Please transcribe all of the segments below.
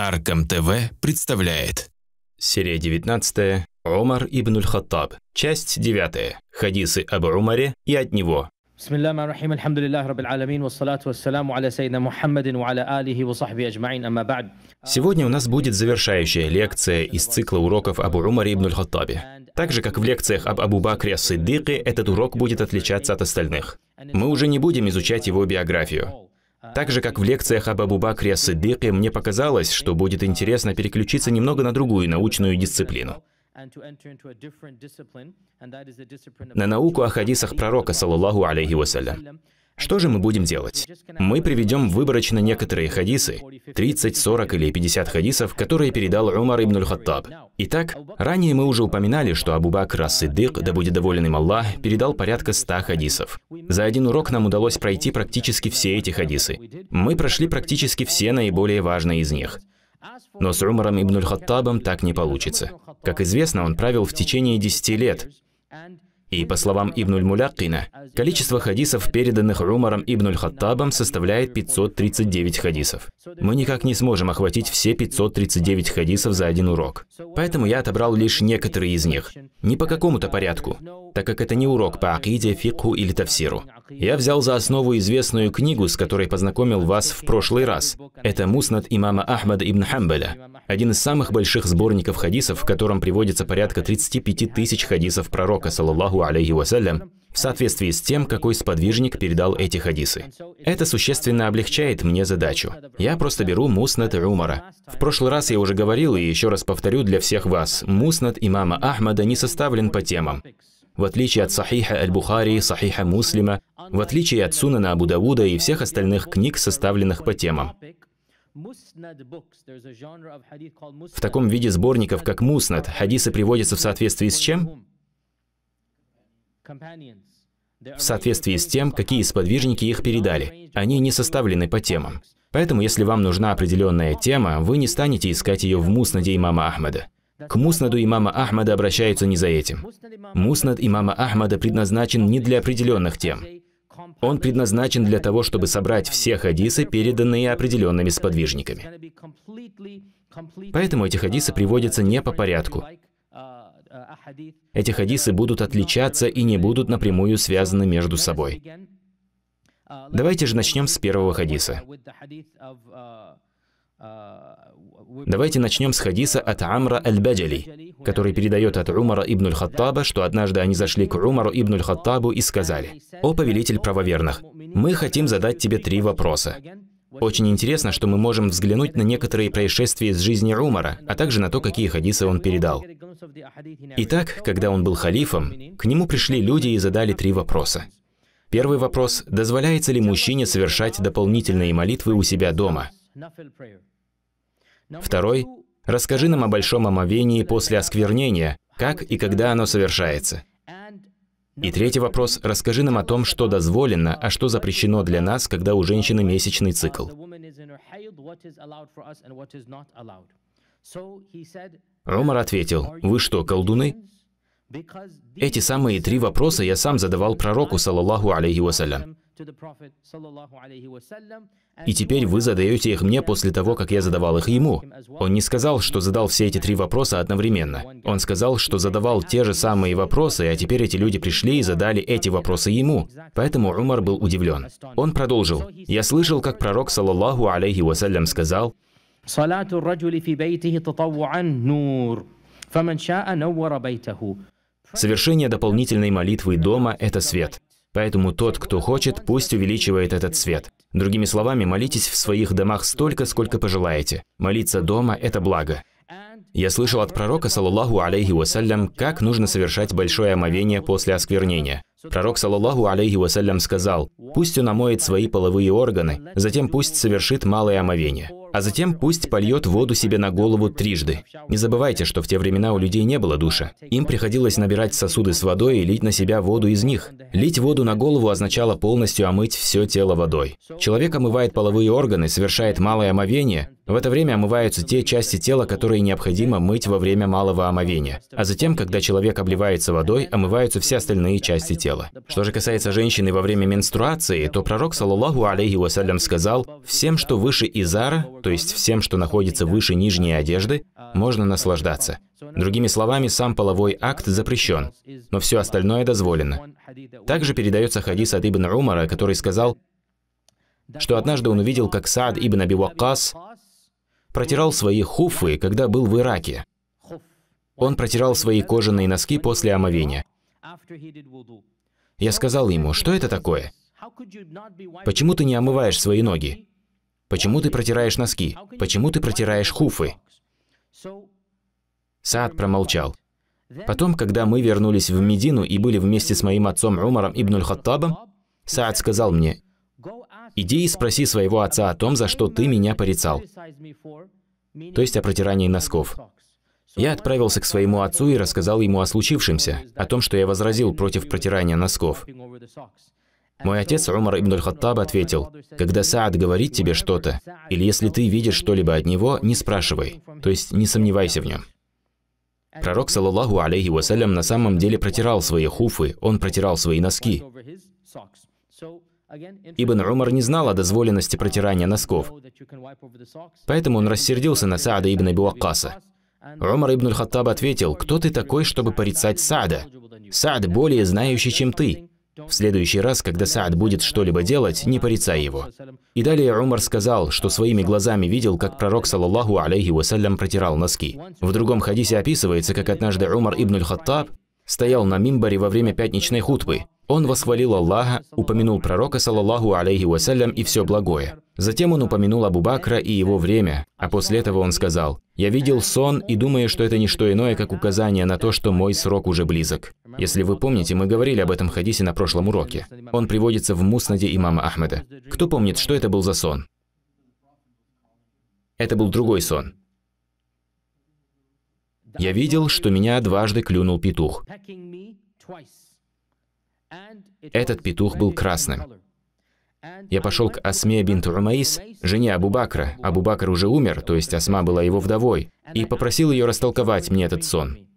Аркам ТВ представляет. Серия 19. Умар ибн аль-Хаттаб. Часть 9. Хадисы об Умаре и от него. بسم الله الرحمن الرحيم الحمد لله رب العالمين والصلاة والسلام على سيدنا محمد وعلى آله وصحبه أجمعين أما بعد Сегодня у нас будет завершающая лекция из цикла уроков об Умаре ибн аль-Хаттабе. Так же, как в лекциях об Абу Бакре Сиддике, этот урок будет отличаться от остальных. Мы уже не будем изучать его биографию. Так же, как в лекциях об Абу-Бакре Сиддике, мне показалось, что будет интересно переключиться немного на другую научную дисциплину. На науку о хадисах пророка, саллаллаху алейхи вассалям. Что же мы будем делать? Мы приведем выборочно некоторые хадисы, 30, 40 или 50 хадисов, которые передал Умар ибн Хаттаб. Итак, ранее мы уже упоминали, что Абу Бакр Ас-Сиддик, да будет доволен им Аллах, передал порядка 100 хадисов. За один урок нам удалось пройти практически все эти хадисы. Мы прошли практически все наиболее важные из них. Но с Умаром ибн Хаттабом так не получится. Как известно, он правил в течение 10 лет, и, по словам Ибнуль Мулякина, количество хадисов, переданных Умаром Ибнуль Хаттабом, составляет 539 хадисов. Мы никак не сможем охватить все 539 хадисов за один урок. Поэтому я отобрал лишь некоторые из них. Не по какому-то порядку, так как это не урок по акиде, фикху или тафсиру. Я взял за основу известную книгу, с которой познакомил вас в прошлый раз. Это Муснат имама Ахмада ибн Хамбаля, один из самых больших сборников хадисов, в котором приводится порядка 35 тысяч хадисов пророка, саллаллаху саллаллаху алейхи вассалям, в соответствии с тем, какой сподвижник передал эти хадисы. Это существенно облегчает мне задачу. Я просто беру муснат Румара. В прошлый раз я уже говорил и еще раз повторю для всех вас, муснат имама Ахмада не составлен по темам. В отличие от Сахиха Аль-Бухари, Сахиха Муслима, в отличие от Сунана Абу Дауда и всех остальных книг, составленных по темам. В таком виде сборников, как муснат, хадисы приводятся в соответствии с чем? в соответствии с тем, какие сподвижники их передали. Они не составлены по темам. Поэтому, если вам нужна определенная тема, вы не станете искать ее в Муснаде имама Ахмада. К Муснаду имама Ахмада обращаются не за этим. Муснад имама Ахмада предназначен не для определенных тем. Он предназначен для того, чтобы собрать все хадисы, переданные определенными сподвижниками. Поэтому эти хадисы приводятся не по порядку, эти хадисы будут отличаться и не будут напрямую связаны между собой. Давайте же начнем с первого хадиса. Давайте начнем с хадиса от Амра Аль-Баджали, который передает от Умара ибн Аль-Хаттаба, что однажды они зашли к Умару ибн Аль-Хаттабу и сказали, «О повелитель правоверных, мы хотим задать тебе три вопроса. Очень интересно, что мы можем взглянуть на некоторые происшествия из жизни Румара, а также на то, какие хадисы он передал. Итак, когда он был халифом, к нему пришли люди и задали три вопроса. Первый вопрос – дозволяется ли мужчине совершать дополнительные молитвы у себя дома? Второй – расскажи нам о большом омовении после осквернения, как и когда оно совершается. И третий вопрос. Расскажи нам о том, что дозволено, а что запрещено для нас, когда у женщины месячный цикл. Ромар ответил, «Вы что, колдуны?» Эти самые три вопроса я сам задавал пророку, саллаллаху алейхи вассалям. И теперь вы задаете их мне после того, как я задавал их ему. Он не сказал, что задал все эти три вопроса одновременно. Он сказал, что задавал те же самые вопросы, а теперь эти люди пришли и задали эти вопросы ему. Поэтому Умар был удивлен. Он продолжил. «Я слышал, как пророк, саллаллаху алейхи вассалям, сказал, Совершение дополнительной молитвы дома – это свет. Поэтому тот, кто хочет, пусть увеличивает этот свет. Другими словами, молитесь в своих домах столько, сколько пожелаете. Молиться дома – это благо. Я слышал от пророка, саллаллаху алейхи вассалям, как нужно совершать большое омовение после осквернения. Пророк, саллаллаху алейхи вассалям, сказал, «Пусть он омоет свои половые органы, затем пусть совершит малое омовение, а затем пусть польет воду себе на голову трижды». Не забывайте, что в те времена у людей не было душа. Им приходилось набирать сосуды с водой и лить на себя воду из них. Лить воду на голову означало полностью омыть все тело водой. Человек омывает половые органы, совершает малое омовение, в это время омываются те части тела, которые необходимо мыть во время малого омовения. А затем, когда человек обливается водой, омываются все остальные части тела тела. Что же касается женщины во время менструации, то пророк, саллаллаху алейхи вассалям, сказал, «Всем, что выше изара, то есть всем, что находится выше нижней одежды, можно наслаждаться». Другими словами, сам половой акт запрещен, но все остальное дозволено. Также передается хадис от Ибн Умара, который сказал, что однажды он увидел, как Саад Ибн Аби Ваккас протирал свои хуфы, когда был в Ираке. Он протирал свои кожаные носки после омовения. Я сказал ему, что это такое? Почему ты не омываешь свои ноги? Почему ты протираешь носки? Почему ты протираешь хуфы? Саад промолчал. Потом, когда мы вернулись в Медину и были вместе с моим отцом Умаром ибн Хаттабом, Саад сказал мне, «Иди и спроси своего отца о том, за что ты меня порицал». То есть о протирании носков. Я отправился к своему отцу и рассказал ему о случившемся, о том, что я возразил против протирания носков. Мой отец Умар ибн Аль-Хаттаб ответил, «Когда Саад говорит тебе что-то, или если ты видишь что-либо от него, не спрашивай, то есть не сомневайся в нем». Пророк, саллаллаху алейхи вассалям, на самом деле протирал свои хуфы, он протирал свои носки. Ибн Умар не знал о дозволенности протирания носков, поэтому он рассердился на Саада ибн Абиваккаса. Умар ибн Хаттаб ответил, «Кто ты такой, чтобы порицать Саада? Саад более знающий, чем ты. В следующий раз, когда Саад будет что-либо делать, не порицай его». И далее Умар сказал, что своими глазами видел, как пророк, саллаллаху алейхи вассалям, протирал носки. В другом хадисе описывается, как однажды Умар ибн Хаттаб стоял на мимбаре во время пятничной хутбы. Он восхвалил Аллаха, упомянул пророка, саллаллаху алейхи вассалям, и все благое. Затем он упомянул Абу Бакра и его время, а после этого он сказал, «Я видел сон и думаю, что это не что иное, как указание на то, что мой срок уже близок». Если вы помните, мы говорили об этом хадисе на прошлом уроке. Он приводится в Муснаде имама Ахмеда. Кто помнит, что это был за сон? Это был другой сон. Я видел, что меня дважды клюнул петух. Этот петух был красным. Я пошел к Асме бинт Румаис, жене Абу Бакра. Абу Бакр уже умер, то есть Асма была его вдовой, и попросил ее растолковать мне этот сон.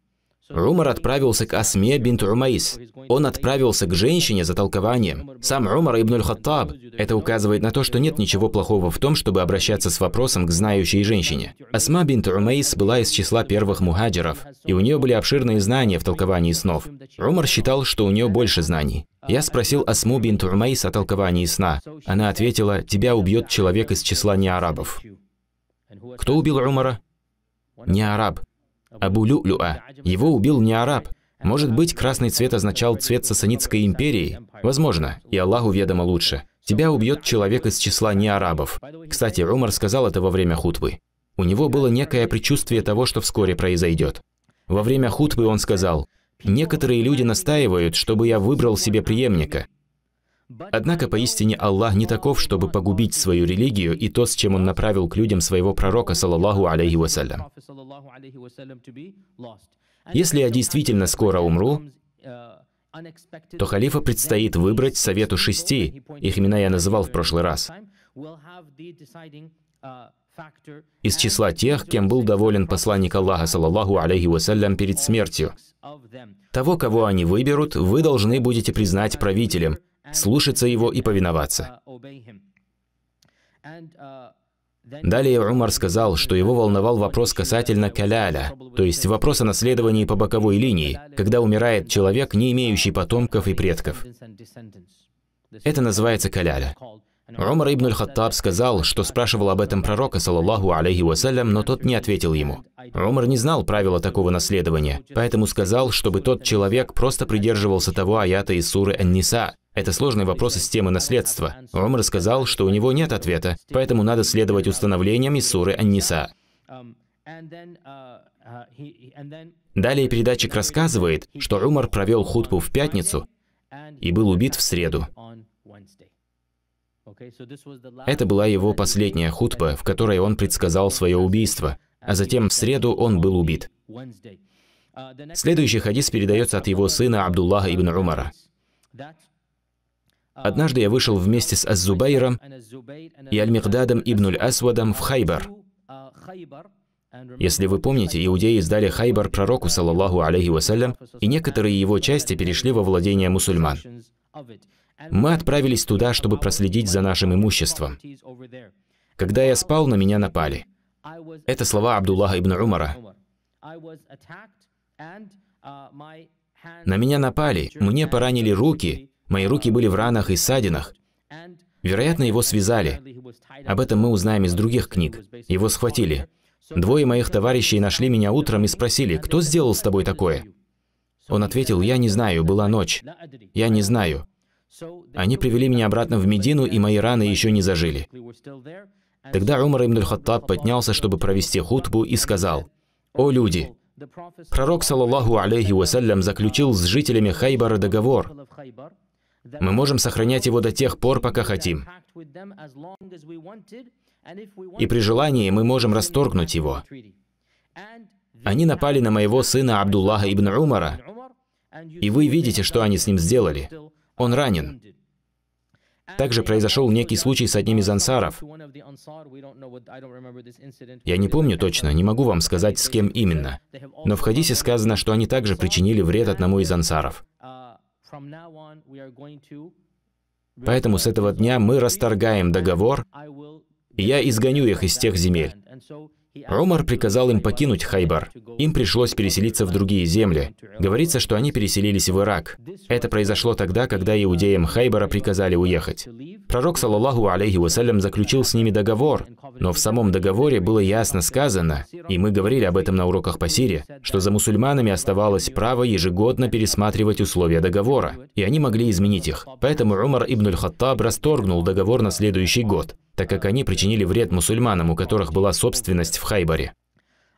Румар отправился к Асме бинт Умаис. Он отправился к женщине за толкованием. Сам Румар ибн Аль-Хаттаб. Это указывает на то, что нет ничего плохого в том, чтобы обращаться с вопросом к знающей женщине. Асма бинт Умаис была из числа первых мухаджиров, и у нее были обширные знания в толковании снов. Румар считал, что у нее больше знаний. Я спросил Асму бинт Умаис о толковании сна. Она ответила, «Тебя убьет человек из числа не арабов". Кто убил Умара? Не араб. Абу Лю'люа. Его убил не араб. Может быть, красный цвет означал цвет Сасанитской империи? Возможно, и Аллаху ведомо лучше. Тебя убьет человек из числа не арабов. Кстати, Умар сказал это во время хутбы. У него было некое предчувствие того, что вскоре произойдет. Во время хутбы он сказал, «Некоторые люди настаивают, чтобы я выбрал себе преемника. Однако поистине Аллах не таков, чтобы погубить свою религию и то, с чем Он направил к людям своего пророка, саллаллаху алейхи вассалям. Если я действительно скоро умру, то халифа предстоит выбрать совету шести, их имена я называл в прошлый раз, из числа тех, кем был доволен посланник Аллаха, саллаллаху алейхи вассалям, перед смертью. Того, кого они выберут, вы должны будете признать правителем – слушаться его и повиноваться. Далее Умар сказал, что его волновал вопрос касательно каляля, то есть вопрос о наследовании по боковой линии, когда умирает человек, не имеющий потомков и предков. Это называется каляля. Умар ибн хаттаб сказал, что спрашивал об этом пророка, саллаллаху алейхи вассалям, но тот не ответил ему. Умар не знал правила такого наследования, поэтому сказал, чтобы тот человек просто придерживался того аята из суры Ан-Ниса, это сложный вопрос из темы наследства. Ом рассказал, что у него нет ответа, поэтому надо следовать установлениям из суры Анниса. Далее передатчик рассказывает, что Умар провел хутбу в пятницу и был убит в среду. Это была его последняя хутба, в которой он предсказал свое убийство, а затем в среду он был убит. Следующий хадис передается от его сына Абдуллаха ибн Умара. Однажды я вышел вместе с аз и Аль-Мигдадом ибн Асвадом в Хайбар. Если вы помните, иудеи сдали Хайбар пророку, саллаллаху алейхи вассалям, и некоторые его части перешли во владение мусульман. Мы отправились туда, чтобы проследить за нашим имуществом. Когда я спал, на меня напали. Это слова Абдуллаха ибн Умара. На меня напали, мне поранили руки, Мои руки были в ранах и ссадинах. Вероятно, его связали. Об этом мы узнаем из других книг. Его схватили. Двое моих товарищей нашли меня утром и спросили, «Кто сделал с тобой такое?» Он ответил, «Я не знаю, была ночь. Я не знаю». Они привели меня обратно в Медину, и мои раны еще не зажили. Тогда Умар ибн Хаттаб поднялся, чтобы провести хутбу, и сказал, «О люди! Пророк, саллаллаху алейхи вассалям, заключил с жителями Хайбара договор. Мы можем сохранять его до тех пор, пока хотим. И при желании мы можем расторгнуть его. Они напали на моего сына Абдуллаха ибн Умара, и вы видите, что они с ним сделали. Он ранен. Также произошел некий случай с одним из ансаров. Я не помню точно, не могу вам сказать, с кем именно. Но в хадисе сказано, что они также причинили вред одному из ансаров. Поэтому с этого дня мы расторгаем договор, и я изгоню их из тех земель. Ромар приказал им покинуть Хайбар. Им пришлось переселиться в другие земли. Говорится, что они переселились в Ирак. Это произошло тогда, когда иудеям Хайбара приказали уехать. Пророк, саллаллаху алейхи вассалям, заключил с ними договор, но в самом договоре было ясно сказано, и мы говорили об этом на уроках по Сирии, что за мусульманами оставалось право ежегодно пересматривать условия договора, и они могли изменить их. Поэтому Умар ибн аль-Хаттаб расторгнул договор на следующий год так как они причинили вред мусульманам, у которых была собственность в Хайбаре.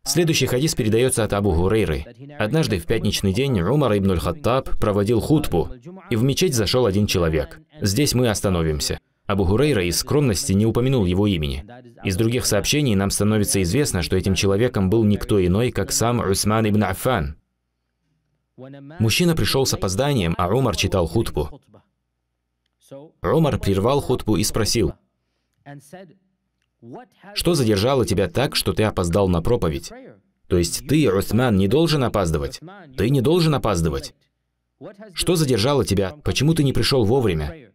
Следующий хадис передается от Абу Гурейры. Однажды в пятничный день Умар ибн Хаттаб проводил хутбу, и в мечеть зашел один человек. Здесь мы остановимся. Абу Гурейра из скромности не упомянул его имени. Из других сообщений нам становится известно, что этим человеком был никто иной, как сам Усман ибн Аффан. Мужчина пришел с опозданием, а Умар читал хутбу. Умар прервал хутбу и спросил, что задержало тебя так, что ты опоздал на проповедь? То есть ты, Усман, не должен опаздывать. Ты не должен опаздывать. Что задержало тебя? Почему ты не пришел вовремя?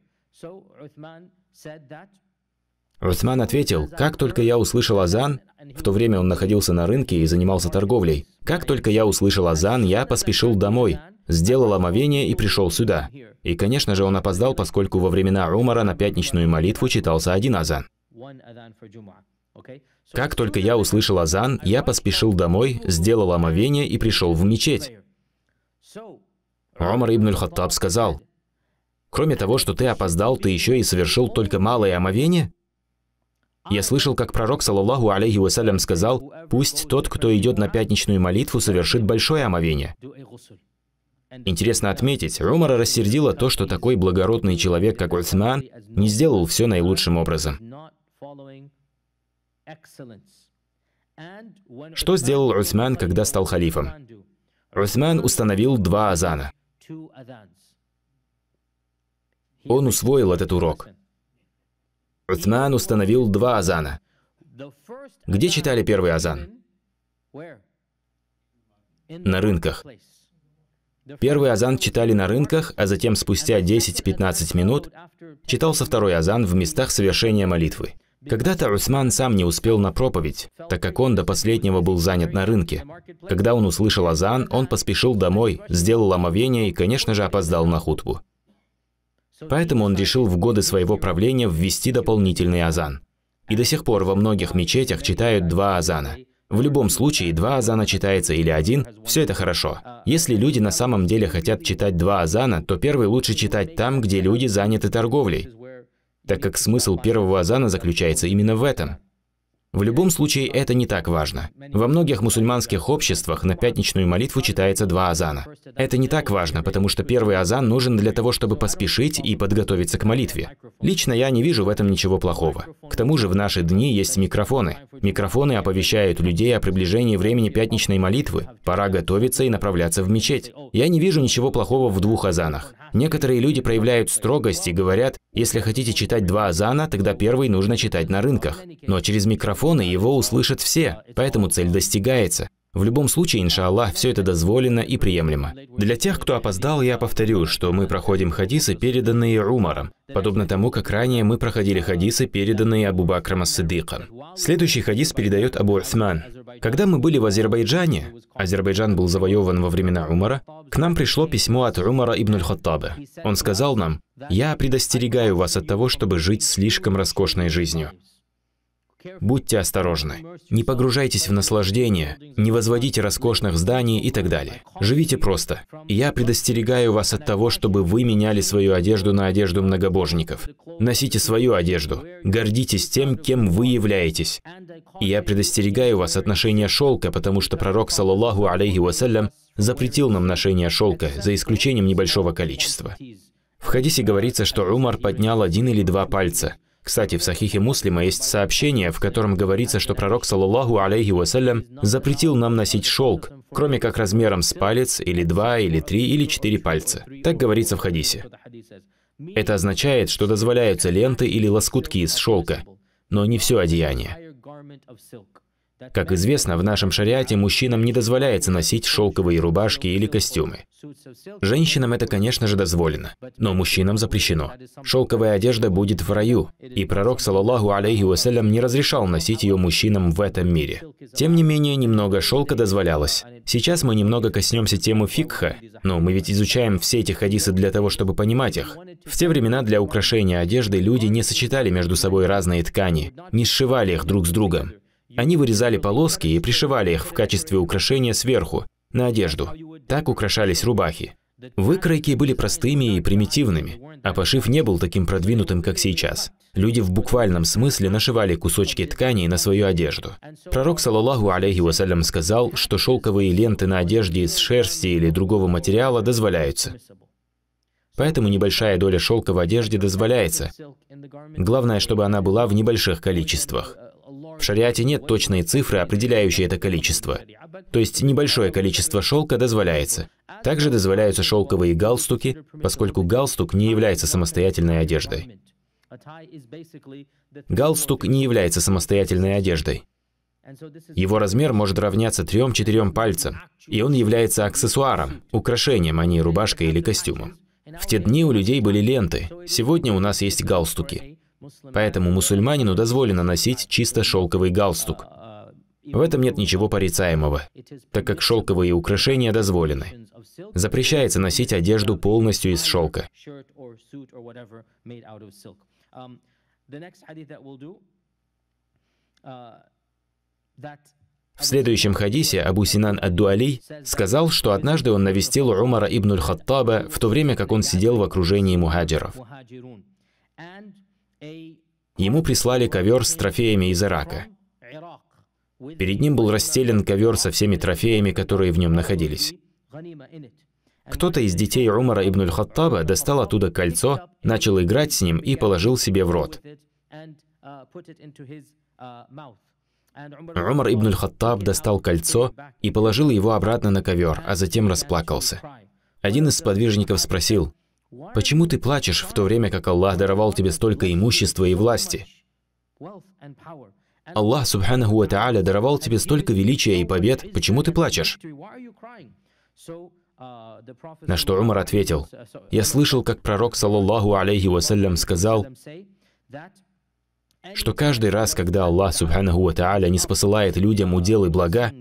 Усман ответил, как только я услышал азан, в то время он находился на рынке и занимался торговлей, как только я услышал азан, я поспешил домой, сделал омовение и пришел сюда. И, конечно же, он опоздал, поскольку во времена Умара на пятничную молитву читался один азан. Как только я услышал азан, я поспешил домой, сделал омовение и пришел в мечеть. Умар ибн Хаттаб сказал, «Кроме того, что ты опоздал, ты еще и совершил только малое омовение?» Я слышал, как пророк, саллаллаху алейхи вассалям, сказал, «Пусть тот, кто идет на пятничную молитву, совершит большое омовение». Интересно отметить, Ромара рассердило то, что такой благородный человек, как Усман, не сделал все наилучшим образом. Что сделал Усман, когда стал халифом? Усман установил два азана. Он усвоил этот урок. Усман установил два азана. Где читали первый азан? На рынках. Первый азан читали на рынках, а затем спустя 10-15 минут читался второй азан в местах совершения молитвы. Когда-то Усман сам не успел на проповедь, так как он до последнего был занят на рынке. Когда он услышал азан, он поспешил домой, сделал омовение и, конечно же, опоздал на хутбу. Поэтому он решил в годы своего правления ввести дополнительный азан. И до сих пор во многих мечетях читают два азана – в любом случае, два азана читается или один, все это хорошо. Если люди на самом деле хотят читать два азана, то первый лучше читать там, где люди заняты торговлей, так как смысл первого азана заключается именно в этом. В любом случае, это не так важно. Во многих мусульманских обществах на пятничную молитву читается два азана. Это не так важно, потому что первый азан нужен для того, чтобы поспешить и подготовиться к молитве. Лично я не вижу в этом ничего плохого. К тому же в наши дни есть микрофоны. Микрофоны оповещают людей о приближении времени пятничной молитвы. Пора готовиться и направляться в мечеть. Я не вижу ничего плохого в двух азанах. Некоторые люди проявляют строгость и говорят, если хотите читать два азана, тогда первый нужно читать на рынках. Но через микрофоны его услышат все, поэтому цель достигается. В любом случае, иншаллах, все это дозволено и приемлемо. Для тех, кто опоздал, я повторю, что мы проходим хадисы, переданные Умаром, подобно тому, как ранее мы проходили хадисы, переданные Абу Бакрам Саддика. Следующий хадис передает Абу Усман. Когда мы были в Азербайджане, Азербайджан был завоеван во времена Умара, к нам пришло письмо от Умара ибн Хаттаба. Он сказал нам, «Я предостерегаю вас от того, чтобы жить слишком роскошной жизнью. Будьте осторожны. Не погружайтесь в наслаждение, не возводите роскошных зданий и так далее. Живите просто. И я предостерегаю вас от того, чтобы вы меняли свою одежду на одежду многобожников. Носите свою одежду. Гордитесь тем, кем вы являетесь. И я предостерегаю вас от ношения шелка, потому что пророк, саллаллаху алейхи вассалям, запретил нам ношение шелка, за исключением небольшого количества. В хадисе говорится, что Умар поднял один или два пальца – кстати, в Сахихе Муслима есть сообщение, в котором говорится, что пророк, саллаллаху алейхи вассалям, запретил нам носить шелк, кроме как размером с палец, или два, или три, или четыре пальца. Так говорится в хадисе. Это означает, что дозволяются ленты или лоскутки из шелка, но не все одеяние. Как известно, в нашем шариате мужчинам не дозволяется носить шелковые рубашки или костюмы. Женщинам это, конечно же, дозволено, но мужчинам запрещено. Шелковая одежда будет в раю, и пророк, саллаллаху алейхи вассалям, не разрешал носить ее мужчинам в этом мире. Тем не менее, немного шелка дозволялось. Сейчас мы немного коснемся темы фикха, но мы ведь изучаем все эти хадисы для того, чтобы понимать их. В те времена для украшения одежды люди не сочетали между собой разные ткани, не сшивали их друг с другом. Они вырезали полоски и пришивали их в качестве украшения сверху, на одежду. Так украшались рубахи. Выкройки были простыми и примитивными, а пошив не был таким продвинутым, как сейчас. Люди в буквальном смысле нашивали кусочки ткани на свою одежду. Пророк, саллаллаху алейхи вассалям, сказал, что шелковые ленты на одежде из шерсти или другого материала дозволяются. Поэтому небольшая доля шелка в одежде дозволяется. Главное, чтобы она была в небольших количествах. В шариате нет точной цифры, определяющей это количество. То есть небольшое количество шелка дозволяется. Также дозволяются шелковые галстуки, поскольку галстук не является самостоятельной одеждой. Галстук не является самостоятельной одеждой. Его размер может равняться трем-четырем пальцам, и он является аксессуаром, украшением, а не рубашкой или костюмом. В те дни у людей были ленты, сегодня у нас есть галстуки. Поэтому мусульманину дозволено носить чисто шелковый галстук. В этом нет ничего порицаемого, так как шелковые украшения дозволены. Запрещается носить одежду полностью из шелка. В следующем хадисе Абу Синан Ад-Дуали сказал, что однажды он навестил Умара ибн Аль-Хаттаба в то время, как он сидел в окружении мухаджиров. Ему прислали ковер с трофеями из Ирака. Перед ним был расстелен ковер со всеми трофеями, которые в нем находились. Кто-то из детей Умара ибн Аль-Хаттаба достал оттуда кольцо, начал играть с ним и положил себе в рот. Умар ибн Аль-Хаттаб достал кольцо и положил его обратно на ковер, а затем расплакался. Один из сподвижников спросил, Почему ты плачешь, в то время как Аллах даровал тебе столько имущества и власти? Аллах, субханаху ва даровал тебе столько величия и побед, почему ты плачешь? На что Умар ответил, «Я слышал, как пророк, саллаллаху алейхи вассалям, сказал, что каждый раз, когда Аллах, субханаху ва не спосылает людям уделы блага,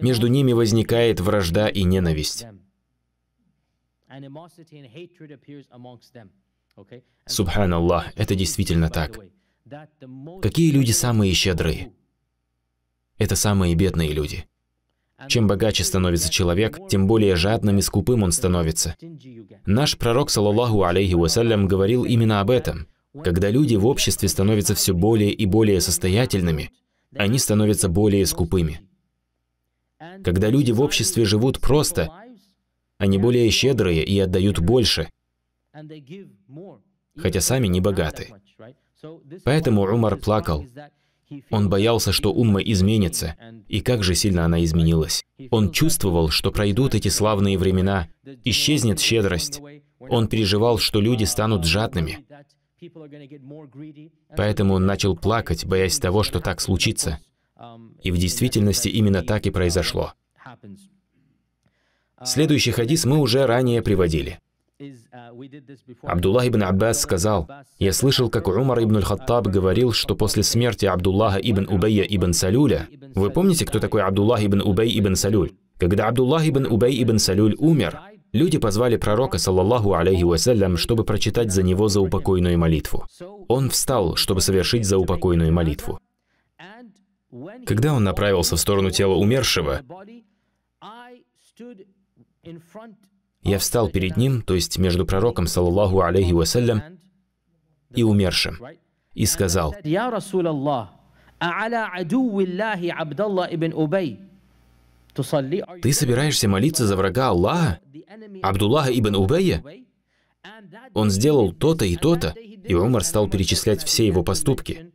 между ними возникает вражда и ненависть. Субханаллах, это действительно так. Какие люди самые щедрые? Это самые бедные люди. Чем богаче становится человек, тем более жадным и скупым он становится. Наш пророк, саллаллаху алейхи вассалям, говорил именно об этом. Когда люди в обществе становятся все более и более состоятельными, они становятся более скупыми. Когда люди в обществе живут просто, они более щедрые и отдают больше, хотя сами не богаты. Поэтому Умар плакал. Он боялся, что Умма изменится, и как же сильно она изменилась. Он чувствовал, что пройдут эти славные времена, исчезнет щедрость. Он переживал, что люди станут жадными. Поэтому он начал плакать, боясь того, что так случится. И в действительности именно так и произошло. Следующий хадис мы уже ранее приводили. Абдуллах ибн Аббас сказал, «Я слышал, как Умар ибн Хаттаб говорил, что после смерти Абдуллаха ибн Убейя ибн Салюля...» Вы помните, кто такой Абдуллах ибн Убей ибн Салюль? Когда Абдуллах ибн Убей ибн Салюль умер, люди позвали пророка, саллаллаху алейхи вассалям, чтобы прочитать за него заупокойную молитву. Он встал, чтобы совершить заупокойную молитву. Когда он направился в сторону тела умершего, я встал перед ним, то есть между пророком, саллаллаху алейхи вассалям, и умершим, и сказал, «Я ты собираешься молиться за врага Аллаха, Абдуллаха ибн Убайя? Он сделал то-то и то-то, и Умар стал перечислять все его поступки.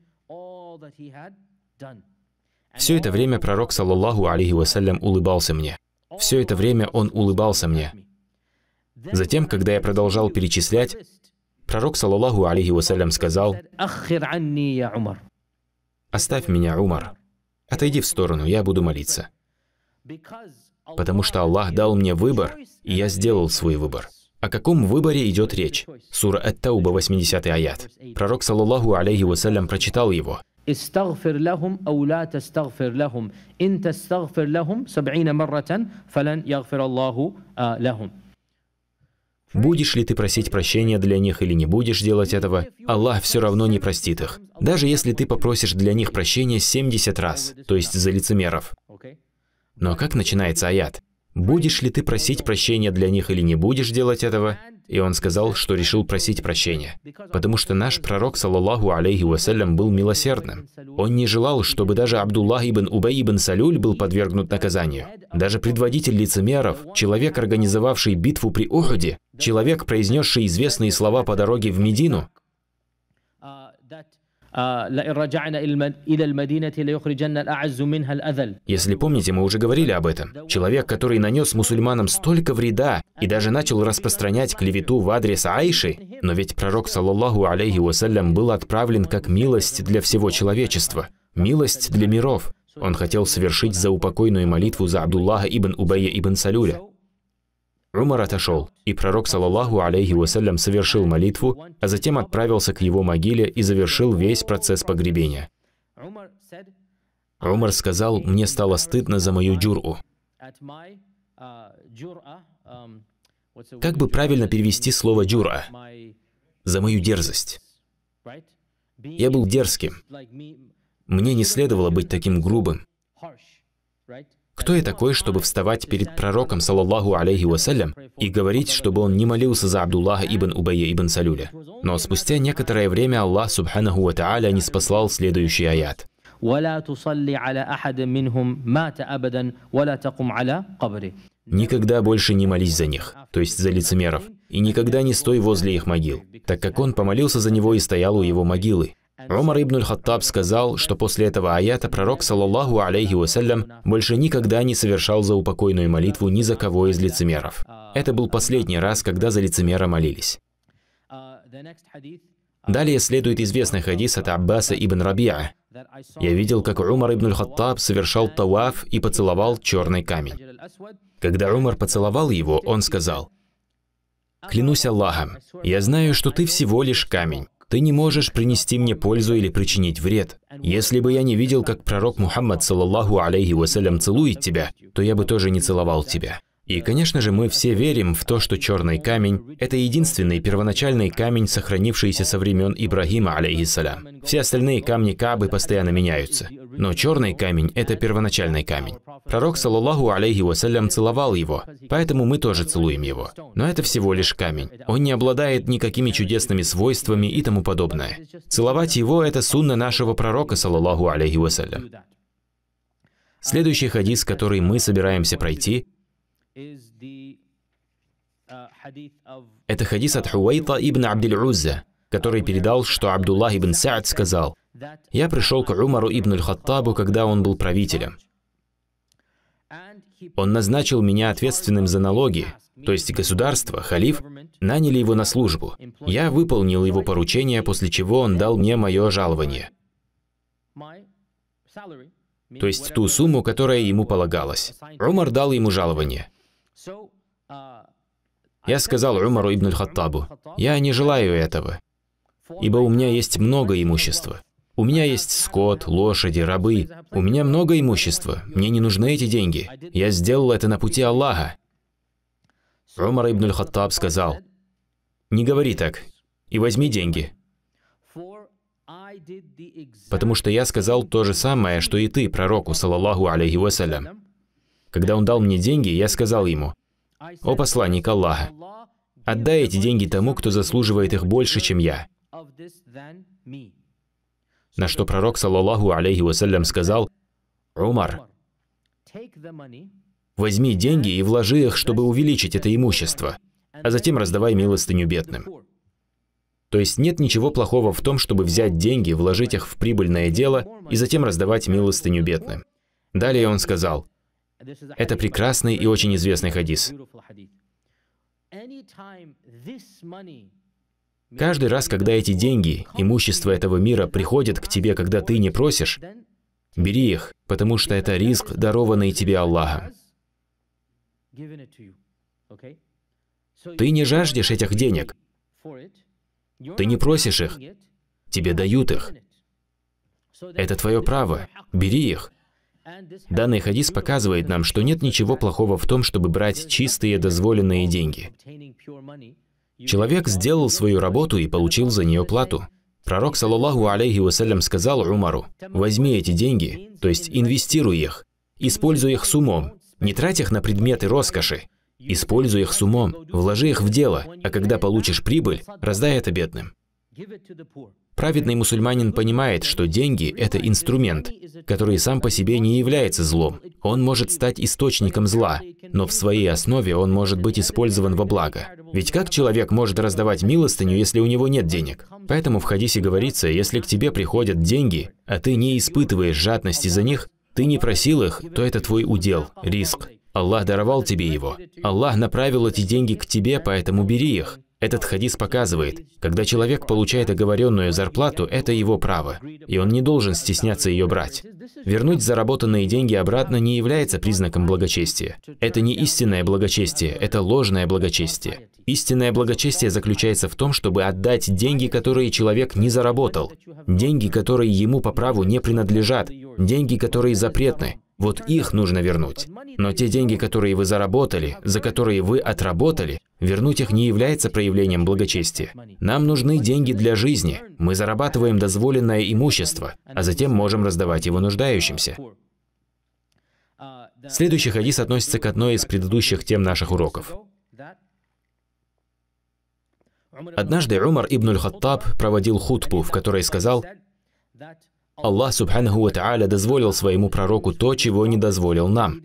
Все это время пророк, саллаллаху алейхи вассалям, улыбался мне. Все это время он улыбался мне. Затем, когда я продолжал перечислять, пророк, саллаллаху алейхи вассалям, сказал, «Оставь меня, Умар. Отойди в сторону, я буду молиться». Потому что Аллах дал мне выбор, и я сделал свой выбор. О каком выборе идет речь? Сура Ат-Тауба, 80 аят. Пророк, саллаллаху алейхи вассалям, прочитал его. استغفر لهم أو لا تستغفر لهم إن تستغفر لهم سبعين مرة فلن يغفر الله لهم Будешь ли ты просить прощения для них или не будешь делать этого, Аллах все равно не простит их. Даже если ты попросишь для них прощения 70 раз, то есть за лицемеров. Но как начинается аят? Будешь ли ты просить прощения для них или не будешь делать этого, и он сказал, что решил просить прощения, потому что наш пророк, саллаллаху алейхи вассалям, был милосердным. Он не желал, чтобы даже Абдуллах ибн Убай ибн Салюль был подвергнут наказанию. Даже предводитель лицемеров, человек, организовавший битву при Ухуде, человек, произнесший известные слова по дороге в Медину, «А, Если помните, мы уже говорили об этом. Человек, который нанес мусульманам столько вреда и даже начал распространять клевету в адрес Аиши, но ведь пророк, саллаллаху алейхи вассалям, был отправлен как милость для всего человечества, милость для миров. Он хотел совершить заупокойную молитву за Абдуллаха ибн Убайя ибн Салюля. Умар отошел, и пророк, салаллаху алейхи вассалям, совершил молитву, а затем отправился к его могиле и завершил весь процесс погребения. Умар сказал, «Мне стало стыдно за мою джуру». Как бы правильно перевести слово «джура»? За мою дерзость. Я был дерзким. Мне не следовало быть таким грубым. Кто я такой, чтобы вставать перед пророком, саллаллаху алейхи вассалям, и говорить, чтобы он не молился за Абдуллаха ибн Убайя ибн Салюля? Но спустя некоторое время Аллах, субханаху ва та'аля, не спаслал следующий аят. Никогда больше не молись за них, то есть за лицемеров, и никогда не стой возле их могил, так как он помолился за него и стоял у его могилы, Умар ибн Хаттаб сказал, что после этого аята пророк, саллаллаху алейхи вассалям, больше никогда не совершал заупокойную молитву ни за кого из лицемеров. Это был последний раз, когда за лицемера молились. Далее следует известный хадис от Аббаса ибн Рабиа. «Я видел, как Умар ибн Хаттаб совершал таваф и поцеловал черный камень. Когда Умар поцеловал его, он сказал, «Клянусь Аллахом, я знаю, что ты всего лишь камень, ты не можешь принести мне пользу или причинить вред. Если бы я не видел, как пророк Мухаммад, саллаллаху алейхи вассалям, целует тебя, то я бы тоже не целовал тебя. И, конечно же, мы все верим в то, что черный камень – это единственный первоначальный камень, сохранившийся со времен Ибрагима, алейхиссалям. Все остальные камни Кабы постоянно меняются. Но черный камень – это первоначальный камень. Пророк, саллаллаху алейхи вассалям, целовал его, поэтому мы тоже целуем его. Но это всего лишь камень. Он не обладает никакими чудесными свойствами и тому подобное. Целовать его – это сунна нашего пророка, саллаллаху алейхи вассалям. Следующий хадис, который мы собираемся пройти – Uh, Это хадис от Хуайта ибн Абдиль-Узза, который передал, что Абдуллах ибн Саад сказал, «Я пришел к Умару ибн Аль-Хаттабу, когда он был правителем. Он назначил меня ответственным за налоги, то есть государство, халиф, наняли его на службу. Я выполнил его поручение, после чего он дал мне мое жалование. То есть ту сумму, которая ему полагалась. Умар дал ему жалование. Uh, я сказал Умару ибн Хаттабу, я не желаю этого, ибо у меня есть много имущества. У меня есть скот, лошади, рабы. У меня много имущества. Мне не нужны эти деньги. Я сделал это на пути Аллаха. Умар ибн хаттаб сказал, «Не говори так, и возьми деньги». Потому что я сказал то же самое, что и ты, пророку, салаллаху алейхи вассалям. Когда он дал мне деньги, я сказал ему, «О посланник Аллаха, отдай эти деньги тому, кто заслуживает их больше, чем я». На что пророк, саллаллаху алейхи вассалям, сказал, «Умар, возьми деньги и вложи их, чтобы увеличить это имущество, а затем раздавай милостыню бедным». То есть нет ничего плохого в том, чтобы взять деньги, вложить их в прибыльное дело и затем раздавать милостыню бедным. Далее он сказал, это прекрасный и очень известный хадис. Каждый раз, когда эти деньги, имущество этого мира приходят к тебе, когда ты не просишь, бери их, потому что это риск, дарованный тебе Аллахом. Ты не жаждешь этих денег. Ты не просишь их. Тебе дают их. Это твое право. Бери их. Данный хадис показывает нам, что нет ничего плохого в том, чтобы брать чистые дозволенные деньги. Человек сделал свою работу и получил за нее плату. Пророк, саллаллаху алейхи вассалям, сказал Умару, «Возьми эти деньги, то есть инвестируй их, используй их с умом, не трать их на предметы роскоши, используй их с умом, вложи их в дело, а когда получишь прибыль, раздай это бедным». Праведный мусульманин понимает, что деньги – это инструмент, который сам по себе не является злом. Он может стать источником зла, но в своей основе он может быть использован во благо. Ведь как человек может раздавать милостыню, если у него нет денег? Поэтому в хадисе говорится, если к тебе приходят деньги, а ты не испытываешь жадности за них, ты не просил их, то это твой удел, риск. Аллах даровал тебе его. Аллах направил эти деньги к тебе, поэтому бери их. Этот хадис показывает, когда человек получает оговоренную зарплату, это его право, и он не должен стесняться ее брать. Вернуть заработанные деньги обратно не является признаком благочестия. Это не истинное благочестие, это ложное благочестие. Истинное благочестие заключается в том, чтобы отдать деньги, которые человек не заработал, деньги, которые ему по праву не принадлежат, деньги, которые запретны, вот их нужно вернуть. Но те деньги, которые вы заработали, за которые вы отработали, вернуть их не является проявлением благочестия. Нам нужны деньги для жизни. Мы зарабатываем дозволенное имущество, а затем можем раздавать его нуждающимся. Следующий хадис относится к одной из предыдущих тем наших уроков. Однажды Умар ибн аль-Хаттаб проводил хутбу, в которой сказал, Аллах Субханаху Ва дозволил своему пророку то, чего не дозволил нам.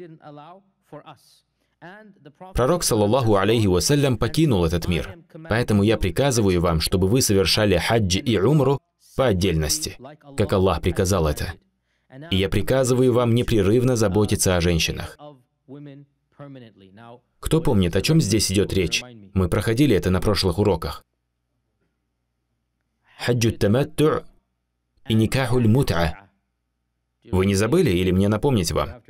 Пророк, саллаллаху алейхи вассалям, покинул этот мир. Поэтому я приказываю вам, чтобы вы совершали хаджи и умру по отдельности, как Аллах приказал это. И я приказываю вам непрерывно заботиться о женщинах. Кто помнит, о чем здесь идет речь? Мы проходили это на прошлых уроках. Хаджу таматту и никахуль мут'а. Вы не забыли или мне напомнить вам?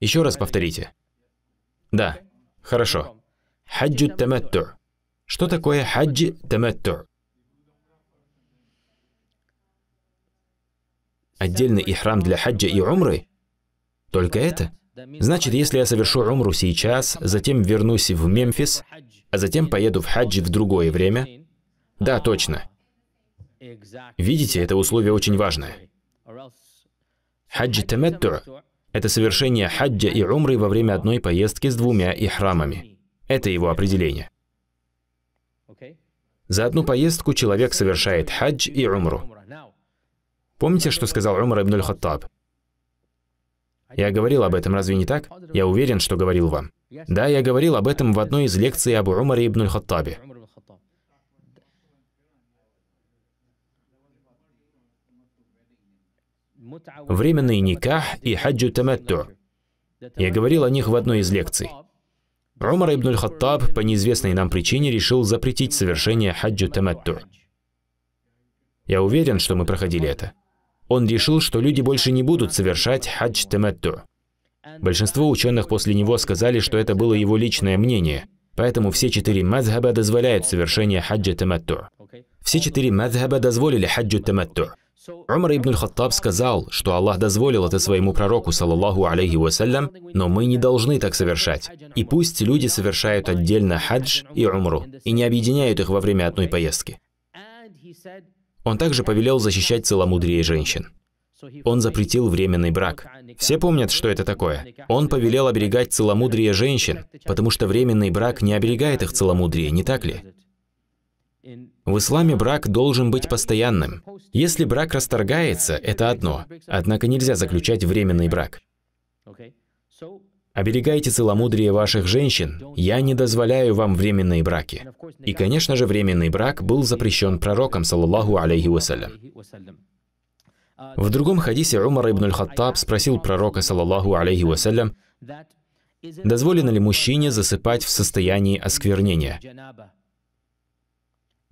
Еще раз повторите. Да, хорошо. Хаджу таматту. Что такое хаджи таматту? Отдельный ихрам для хаджа и умры? Только это? Значит, если я совершу умру сейчас, затем вернусь в Мемфис, а затем поеду в хадж в другое время? Да, точно. Видите, это условие очень важное. Хаджи таматтур – это совершение хаджа и умры во время одной поездки с двумя ихрамами. Это его определение. За одну поездку человек совершает хадж и умру. Помните, что сказал Умар ибн хаттаб Я говорил об этом, разве не так? Я уверен, что говорил вам. Да, я говорил об этом в одной из лекций об Умаре ибн хаттабе временный никах и хаджу таматту. Я говорил о них в одной из лекций. Ромар ибн хаттаб по неизвестной нам причине решил запретить совершение хаджу таматту. Я уверен, что мы проходили это. Он решил, что люди больше не будут совершать хадж таматту. Большинство ученых после него сказали, что это было его личное мнение, поэтому все четыре мазхаба дозволяют совершение хаджа таматту. Все четыре мазхаба дозволили хаджу таматту. Умар ибн Хаттаб сказал, что Аллах дозволил это своему пророку, саллаллаху алейхи вассалям, но мы не должны так совершать. И пусть люди совершают отдельно хадж и умру, и не объединяют их во время одной поездки. Он также повелел защищать целомудрие женщин. Он запретил временный брак. Все помнят, что это такое. Он повелел оберегать целомудрие женщин, потому что временный брак не оберегает их целомудрие, не так ли? В исламе брак должен быть постоянным. Если брак расторгается, это одно. Однако нельзя заключать временный брак. Оберегайте целомудрие ваших женщин. Я не дозволяю вам временные браки. И, конечно же, временный брак был запрещен пророком, саллаллаху алейхи вассалям. В другом хадисе Умар ибн аль-Хаттаб спросил пророка, саллаллаху алейхи вассалям, дозволено ли мужчине засыпать в состоянии осквернения.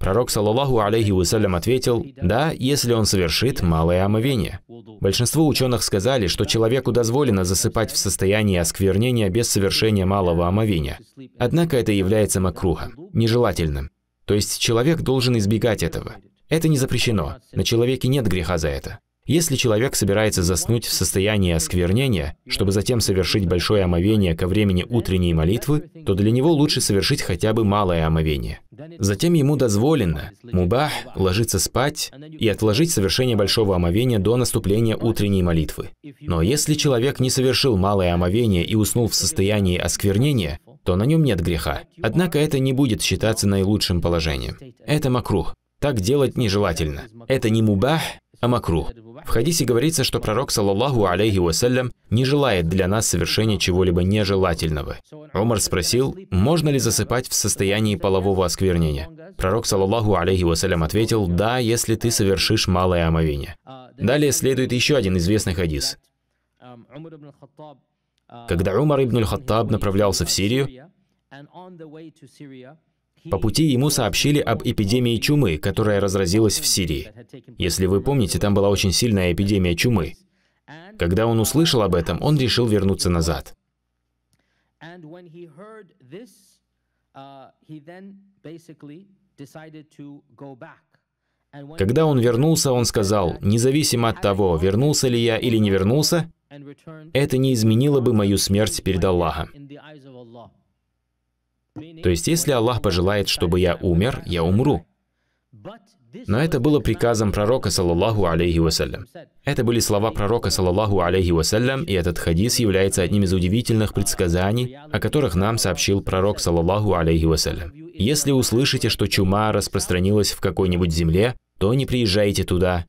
Пророк, саллаллаху алейхи вассалям, ответил, «Да, если он совершит малое омовение». Большинство ученых сказали, что человеку дозволено засыпать в состоянии осквернения без совершения малого омовения. Однако это является макруха, нежелательным. То есть человек должен избегать этого. Это не запрещено, на человеке нет греха за это. Если человек собирается заснуть в состоянии осквернения, чтобы затем совершить большое омовение ко времени утренней молитвы, то для него лучше совершить хотя бы малое омовение. Затем ему дозволено, мубах, ложиться спать и отложить совершение большого омовения до наступления утренней молитвы. Но если человек не совершил малое омовение и уснул в состоянии осквернения, то на нем нет греха. Однако это не будет считаться наилучшим положением. Это макрух. Так делать нежелательно. Это не мубах, о макру. В хадисе говорится, что пророк, саллаллаху алейхи вассалям, не желает для нас совершения чего-либо нежелательного. Умар спросил, можно ли засыпать в состоянии полового осквернения. Пророк, саллаллаху алейхи вассалям, ответил, да, если ты совершишь малое омовение. Далее следует еще один известный хадис. Когда Умар ибн Хаттаб направлялся в Сирию, по пути ему сообщили об эпидемии чумы, которая разразилась в Сирии. Если вы помните, там была очень сильная эпидемия чумы. Когда он услышал об этом, он решил вернуться назад. Uh, Когда он вернулся, он сказал, независимо от того, вернулся ли я или не вернулся, это не изменило бы мою смерть перед Аллахом. То есть, если Аллах пожелает, чтобы я умер, я умру. Но это было приказом пророка, саллаллаху алейхи вассалям. Это были слова пророка, саллаллаху алейхи вассалям, и этот хадис является одним из удивительных предсказаний, о которых нам сообщил пророк, саллаллаху алейхи вассалям. Если услышите, что чума распространилась в какой-нибудь земле, то не приезжайте туда.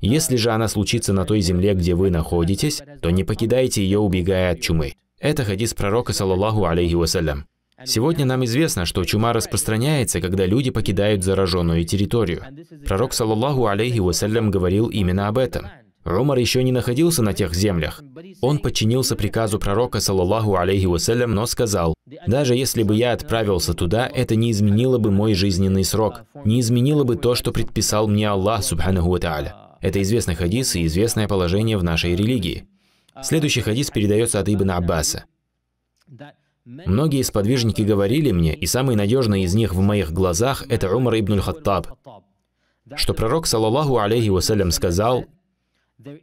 Если же она случится на той земле, где вы находитесь, то не покидайте ее, убегая от чумы. Это хадис пророка, саллаллаху алейхи вассалям. Сегодня нам известно, что чума распространяется, когда люди покидают зараженную территорию. Пророк, саллаллаху алейхи вассалям, говорил именно об этом. Умар еще не находился на тех землях. Он подчинился приказу пророка, саллаллаху алейхи вассалям, но сказал, «Даже если бы я отправился туда, это не изменило бы мой жизненный срок, не изменило бы то, что предписал мне Аллах, субханаху ва Это известный хадис и известное положение в нашей религии. Следующий хадис передается от Ибн Аббаса. Многие сподвижники говорили мне, и самый надежный из них в моих глазах – это Умар ибн Хаттаб, что пророк, саллаллаху алейхи вассалям, сказал,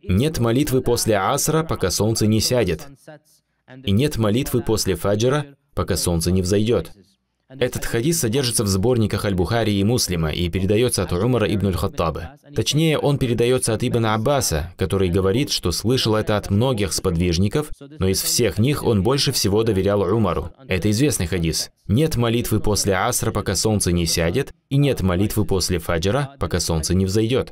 «Нет молитвы после Асра, пока солнце не сядет, и нет молитвы после Фаджра, пока солнце не взойдет». Этот хадис содержится в сборниках Аль-Бухари и Муслима и передается от Умара ибн Аль-Хаттаба. Точнее, он передается от Ибн Аббаса, который говорит, что слышал это от многих сподвижников, но из всех них он больше всего доверял Умару. Это известный хадис. Нет молитвы после Асра, пока солнце не сядет, и нет молитвы после Фаджра, пока солнце не взойдет.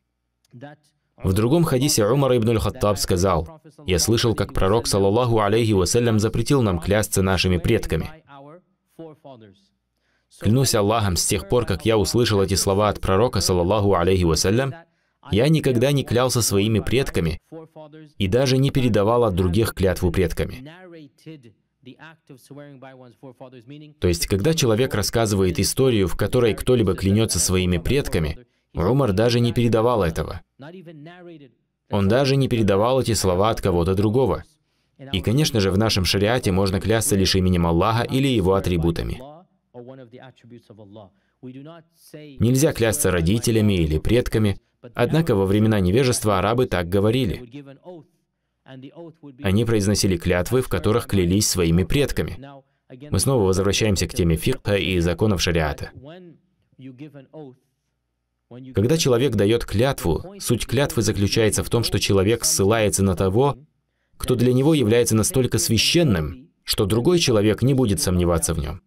В другом хадисе Умар ибн Аль-Хаттаб сказал, «Я слышал, как пророк, саллаллаху алейхи вассалям, запретил нам клясться нашими предками». Клянусь Аллахом, с тех пор, как я услышал эти слова от пророка, саллаллаху алейхи вассалям, я никогда не клялся своими предками и даже не передавал от других клятву предками. То есть, когда человек рассказывает историю, в которой кто-либо клянется своими предками, Умар даже не передавал этого. Он даже не передавал эти слова от кого-то другого. И, конечно же, в нашем шариате можно клясться лишь именем Аллаха или его атрибутами. Нельзя клясться родителями или предками, однако во времена невежества арабы так говорили. Они произносили клятвы, в которых клялись своими предками. Мы снова возвращаемся к теме фирка и законов шариата. Когда человек дает клятву, суть клятвы заключается в том, что человек ссылается на того, кто для него является настолько священным, что другой человек не будет сомневаться в нем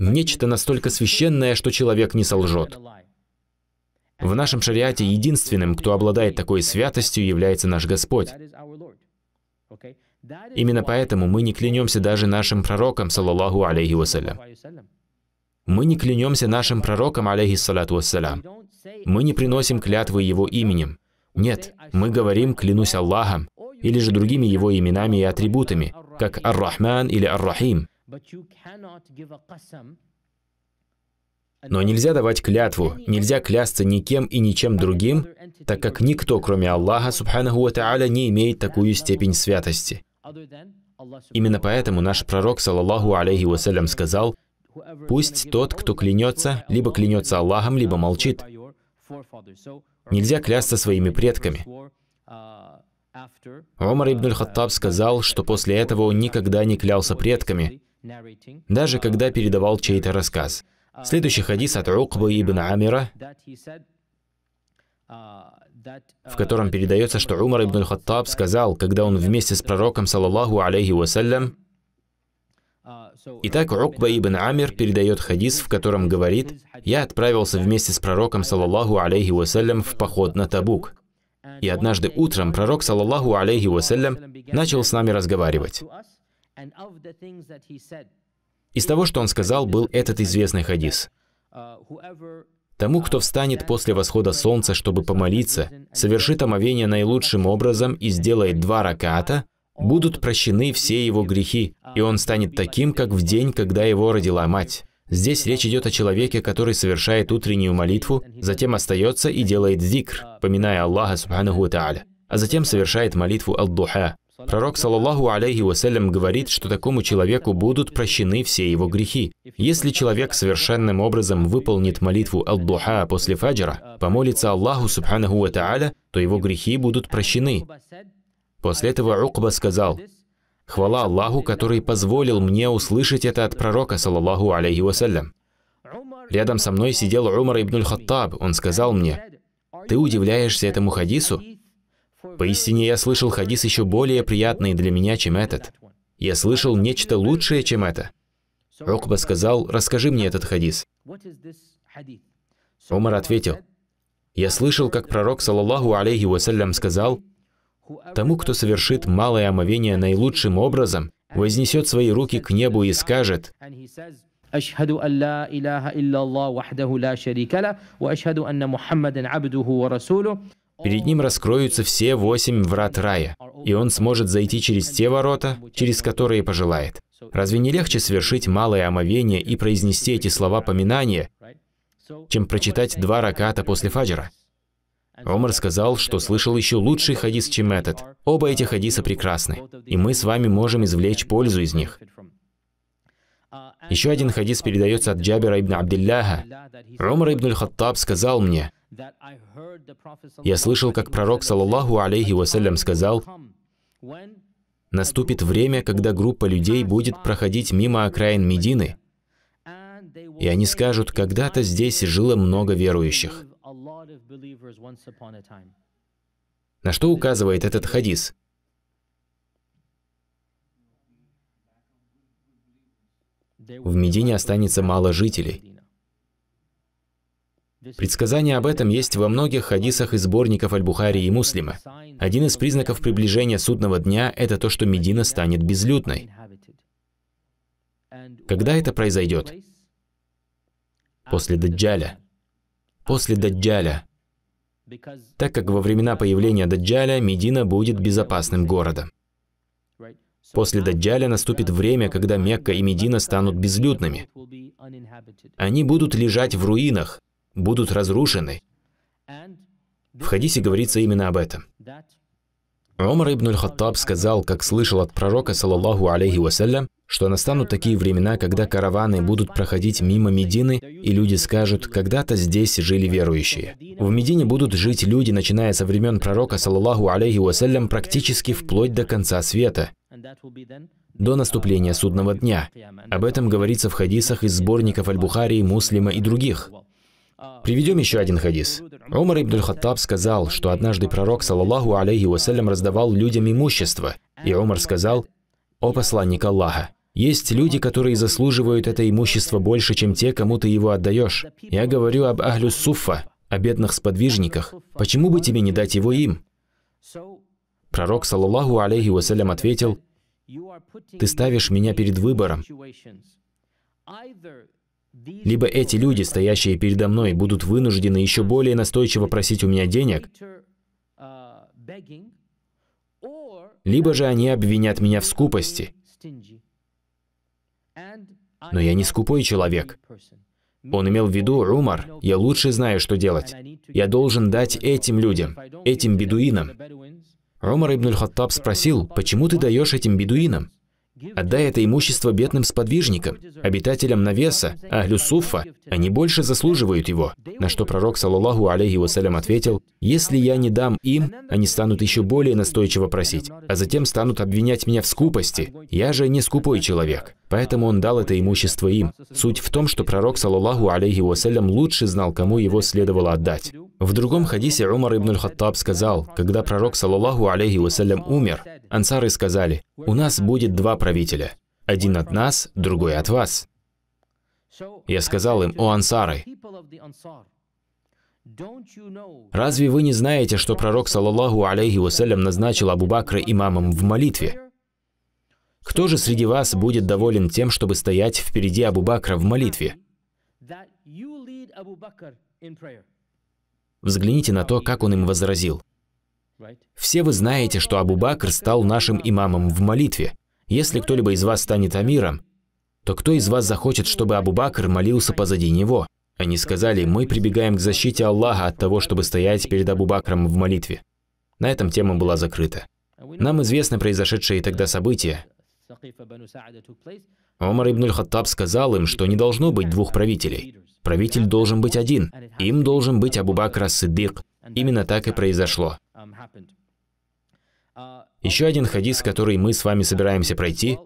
нечто настолько священное, что человек не солжет. В нашем шариате единственным, кто обладает такой святостью, является наш Господь. Именно поэтому мы не клянемся даже нашим пророкам, саллаллаху алейхи вассалям. Мы не клянемся нашим пророкам, алейхиссалату вассалям. Мы не приносим клятвы его именем. Нет, мы говорим «клянусь Аллахом» или же другими его именами и атрибутами, как Ар-Рахман или Ар-Рахим. Но нельзя давать клятву, нельзя клясться никем и ничем другим, так как никто, кроме Аллаха, субханаху ва не имеет такую степень святости. Именно поэтому наш пророк, саллаллаху алейхи вассалям, сказал, «Пусть тот, кто клянется, либо клянется Аллахом, либо молчит». Нельзя клясться своими предками. Умар uh, ибн uh, Хаттаб сказал, uh, что после этого он никогда не клялся предками, даже когда передавал чей-то рассказ. Uh, Следующий хадис от Укбы ибн Амира, uh, в котором uh, передается, что Умар ибн Хаттаб сказал, когда он вместе с пророком, саллаллаху алейхи вассалям, Итак, Укба ибн Амир передает хадис, в котором говорит, «Я отправился вместе с пророком, саллаллаху алейхи вассалям, в поход на Табук. И однажды утром пророк, саллаллаху алейхи вассалям, начал с нами разговаривать. Из того, что он сказал, был этот известный хадис. Uh, Тому, кто встанет после восхода солнца, чтобы помолиться, совершит омовение наилучшим образом и сделает два раката, будут прощены все его грехи, и он станет таким, как в день, когда его родила мать. Здесь речь идет о человеке, который совершает утреннюю молитву, затем остается и делает зикр, поминая Аллаха Субханаху Тааля, а затем совершает молитву Ал-Духа, Пророк, саллаллаху алейхи вассалям, говорит, что такому человеку будут прощены все его грехи. Если человек совершенным образом выполнит молитву Ал-Духа после фаджра, помолится Аллаху Субханаху Ва Тааля, то его грехи будут прощены. После этого Укба сказал, «Хвала Аллаху, который позволил мне услышать это от пророка, саллаллаху алейхи вассалям». Рядом со мной сидел Умар ибн Хаттаб. Он сказал мне, «Ты удивляешься этому хадису? Поистине я слышал хадис еще более приятный для меня, чем этот. Я слышал нечто лучшее, чем это. Рокба сказал, расскажи мне этот хадис. Умар ответил, я слышал, как пророк, саллаллаху алейхи вассалям, сказал, тому, кто совершит малое омовение наилучшим образом, вознесет свои руки к небу и скажет, أشهد أن لا إله إلا الله Перед ним раскроются все восемь врат рая, и он сможет зайти через те ворота, через которые пожелает. Разве не легче совершить малое омовение и произнести эти слова поминания, чем прочитать два раката после фаджра? Омар сказал, что слышал еще лучший хадис, чем этот. Оба эти хадиса прекрасны, и мы с вами можем извлечь пользу из них. Еще один хадис передается от Джабира ибн Абдилляха. Умар ибн хаттаб сказал мне, «Я слышал, как пророк, саллаллаху алейхи вассалям, сказал, «Наступит время, когда группа людей будет проходить мимо окраин Медины, и они скажут, когда-то здесь жило много верующих». На что указывает этот хадис – в Медине останется мало жителей. Предсказания об этом есть во многих хадисах и сборников Аль-Бухари и Муслима. Один из признаков приближения судного дня – это то, что Медина станет безлюдной. Когда это произойдет? После Даджаля. После Даджаля. Так как во времена появления Даджаля Медина будет безопасным городом. После Даджаля наступит время, когда Мекка и Медина станут безлюдными. Они будут лежать в руинах, будут разрушены. В хадисе говорится именно об этом. Умар ибн Хаттаб сказал, как слышал от пророка, саллаллаху алейхи вассалям, что настанут такие времена, когда караваны будут проходить мимо Медины, и люди скажут, когда-то здесь жили верующие. В Медине будут жить люди, начиная со времен пророка, саллаллаху алейхи вассалям, практически вплоть до конца света до наступления судного дня. Об этом говорится в хадисах из сборников Аль-Бухари, Муслима и других. Приведем еще один хадис. Умар ибн Хаттаб сказал, что однажды пророк, салаллаху алейхи вассалям, раздавал людям имущество. И Умар сказал, «О посланник Аллаха, есть люди, которые заслуживают это имущество больше, чем те, кому ты его отдаешь. Я говорю об Ахлю Суффа, о бедных сподвижниках. Почему бы тебе не дать его им?» Пророк, салаллаху алейхи вассалям, ответил, ты ставишь меня перед выбором. Либо эти люди, стоящие передо мной, будут вынуждены еще более настойчиво просить у меня денег, uh, либо же они обвинят меня в скупости. Но я не скупой человек. Он имел в виду, румор. я лучше знаю, что делать. Я должен дать этим людям, этим бедуинам, Умар ибн Хаттаб спросил, «Почему ты даешь этим бедуинам? Отдай это имущество бедным сподвижникам, обитателям Навеса, Ахлю Суффа, они больше заслуживают его». На что пророк, саллаллаху алейхи вассалям, ответил, «Если я не дам им, они станут еще более настойчиво просить, а затем станут обвинять меня в скупости. Я же не скупой человек». Поэтому он дал это имущество им. Суть в том, что пророк, саллаллаху алейхи вассалям, лучше знал, кому его следовало отдать. В другом хадисе Умар ибн Хаттаб сказал, когда пророк, саллаллаху алейхи вассалям, умер, ансары сказали, «У нас будет два правителя, один от нас, другой от вас». Я сказал им, «О ансары, разве вы не знаете, что пророк, саллаллаху алейхи вассалям, назначил Абу Бакра имамом в молитве? Кто же среди вас будет доволен тем, чтобы стоять впереди Абу Бакра в молитве?» Взгляните на то, как он им возразил. Все вы знаете, что Абу Бакр стал нашим имамом в молитве. Если кто-либо из вас станет амиром, то кто из вас захочет, чтобы Абу Бакр молился позади него? Они сказали, мы прибегаем к защите Аллаха от того, чтобы стоять перед Абу Бакром в молитве. На этом тема была закрыта. Нам известны произошедшие тогда события. Омар ибн Хаттаб сказал им, что не должно быть двух правителей. Правитель должен быть один. Им должен быть Абу-Бакр Сиддик. Именно так и произошло. Еще один хадис, который мы с вами собираемся пройти.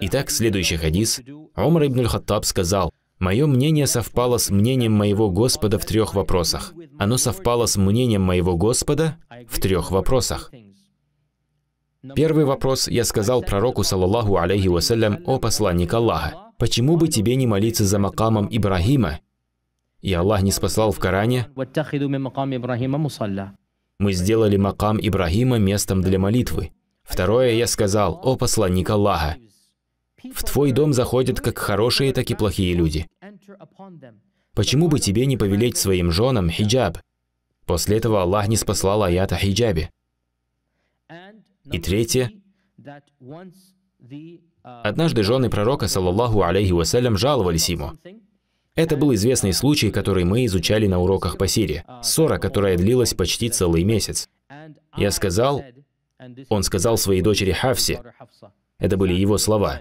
Итак, следующий хадис. Умар ибн хаттаб сказал, «Мое мнение совпало с мнением моего Господа в трех вопросах. Оно совпало с мнением моего Господа в трех вопросах». Первый вопрос я сказал пророку, саллаллаху алейхи вассалям, о посланнике Аллаха почему бы тебе не молиться за макамом Ибрахима? И Аллах не спасал в Коране, мы сделали макам Ибрахима местом для молитвы. Второе я сказал, о посланник Аллаха, в твой дом заходят как хорошие, так и плохие люди. Почему бы тебе не повелеть своим женам хиджаб? После этого Аллах не спасал аят о хиджабе. И третье, Однажды жены пророка, саллаллаху алейхи вассалям, жаловались ему. Это был известный случай, который мы изучали на уроках по Сирии. Ссора, которая длилась почти целый месяц. Я сказал, он сказал своей дочери Хавсе. это были его слова,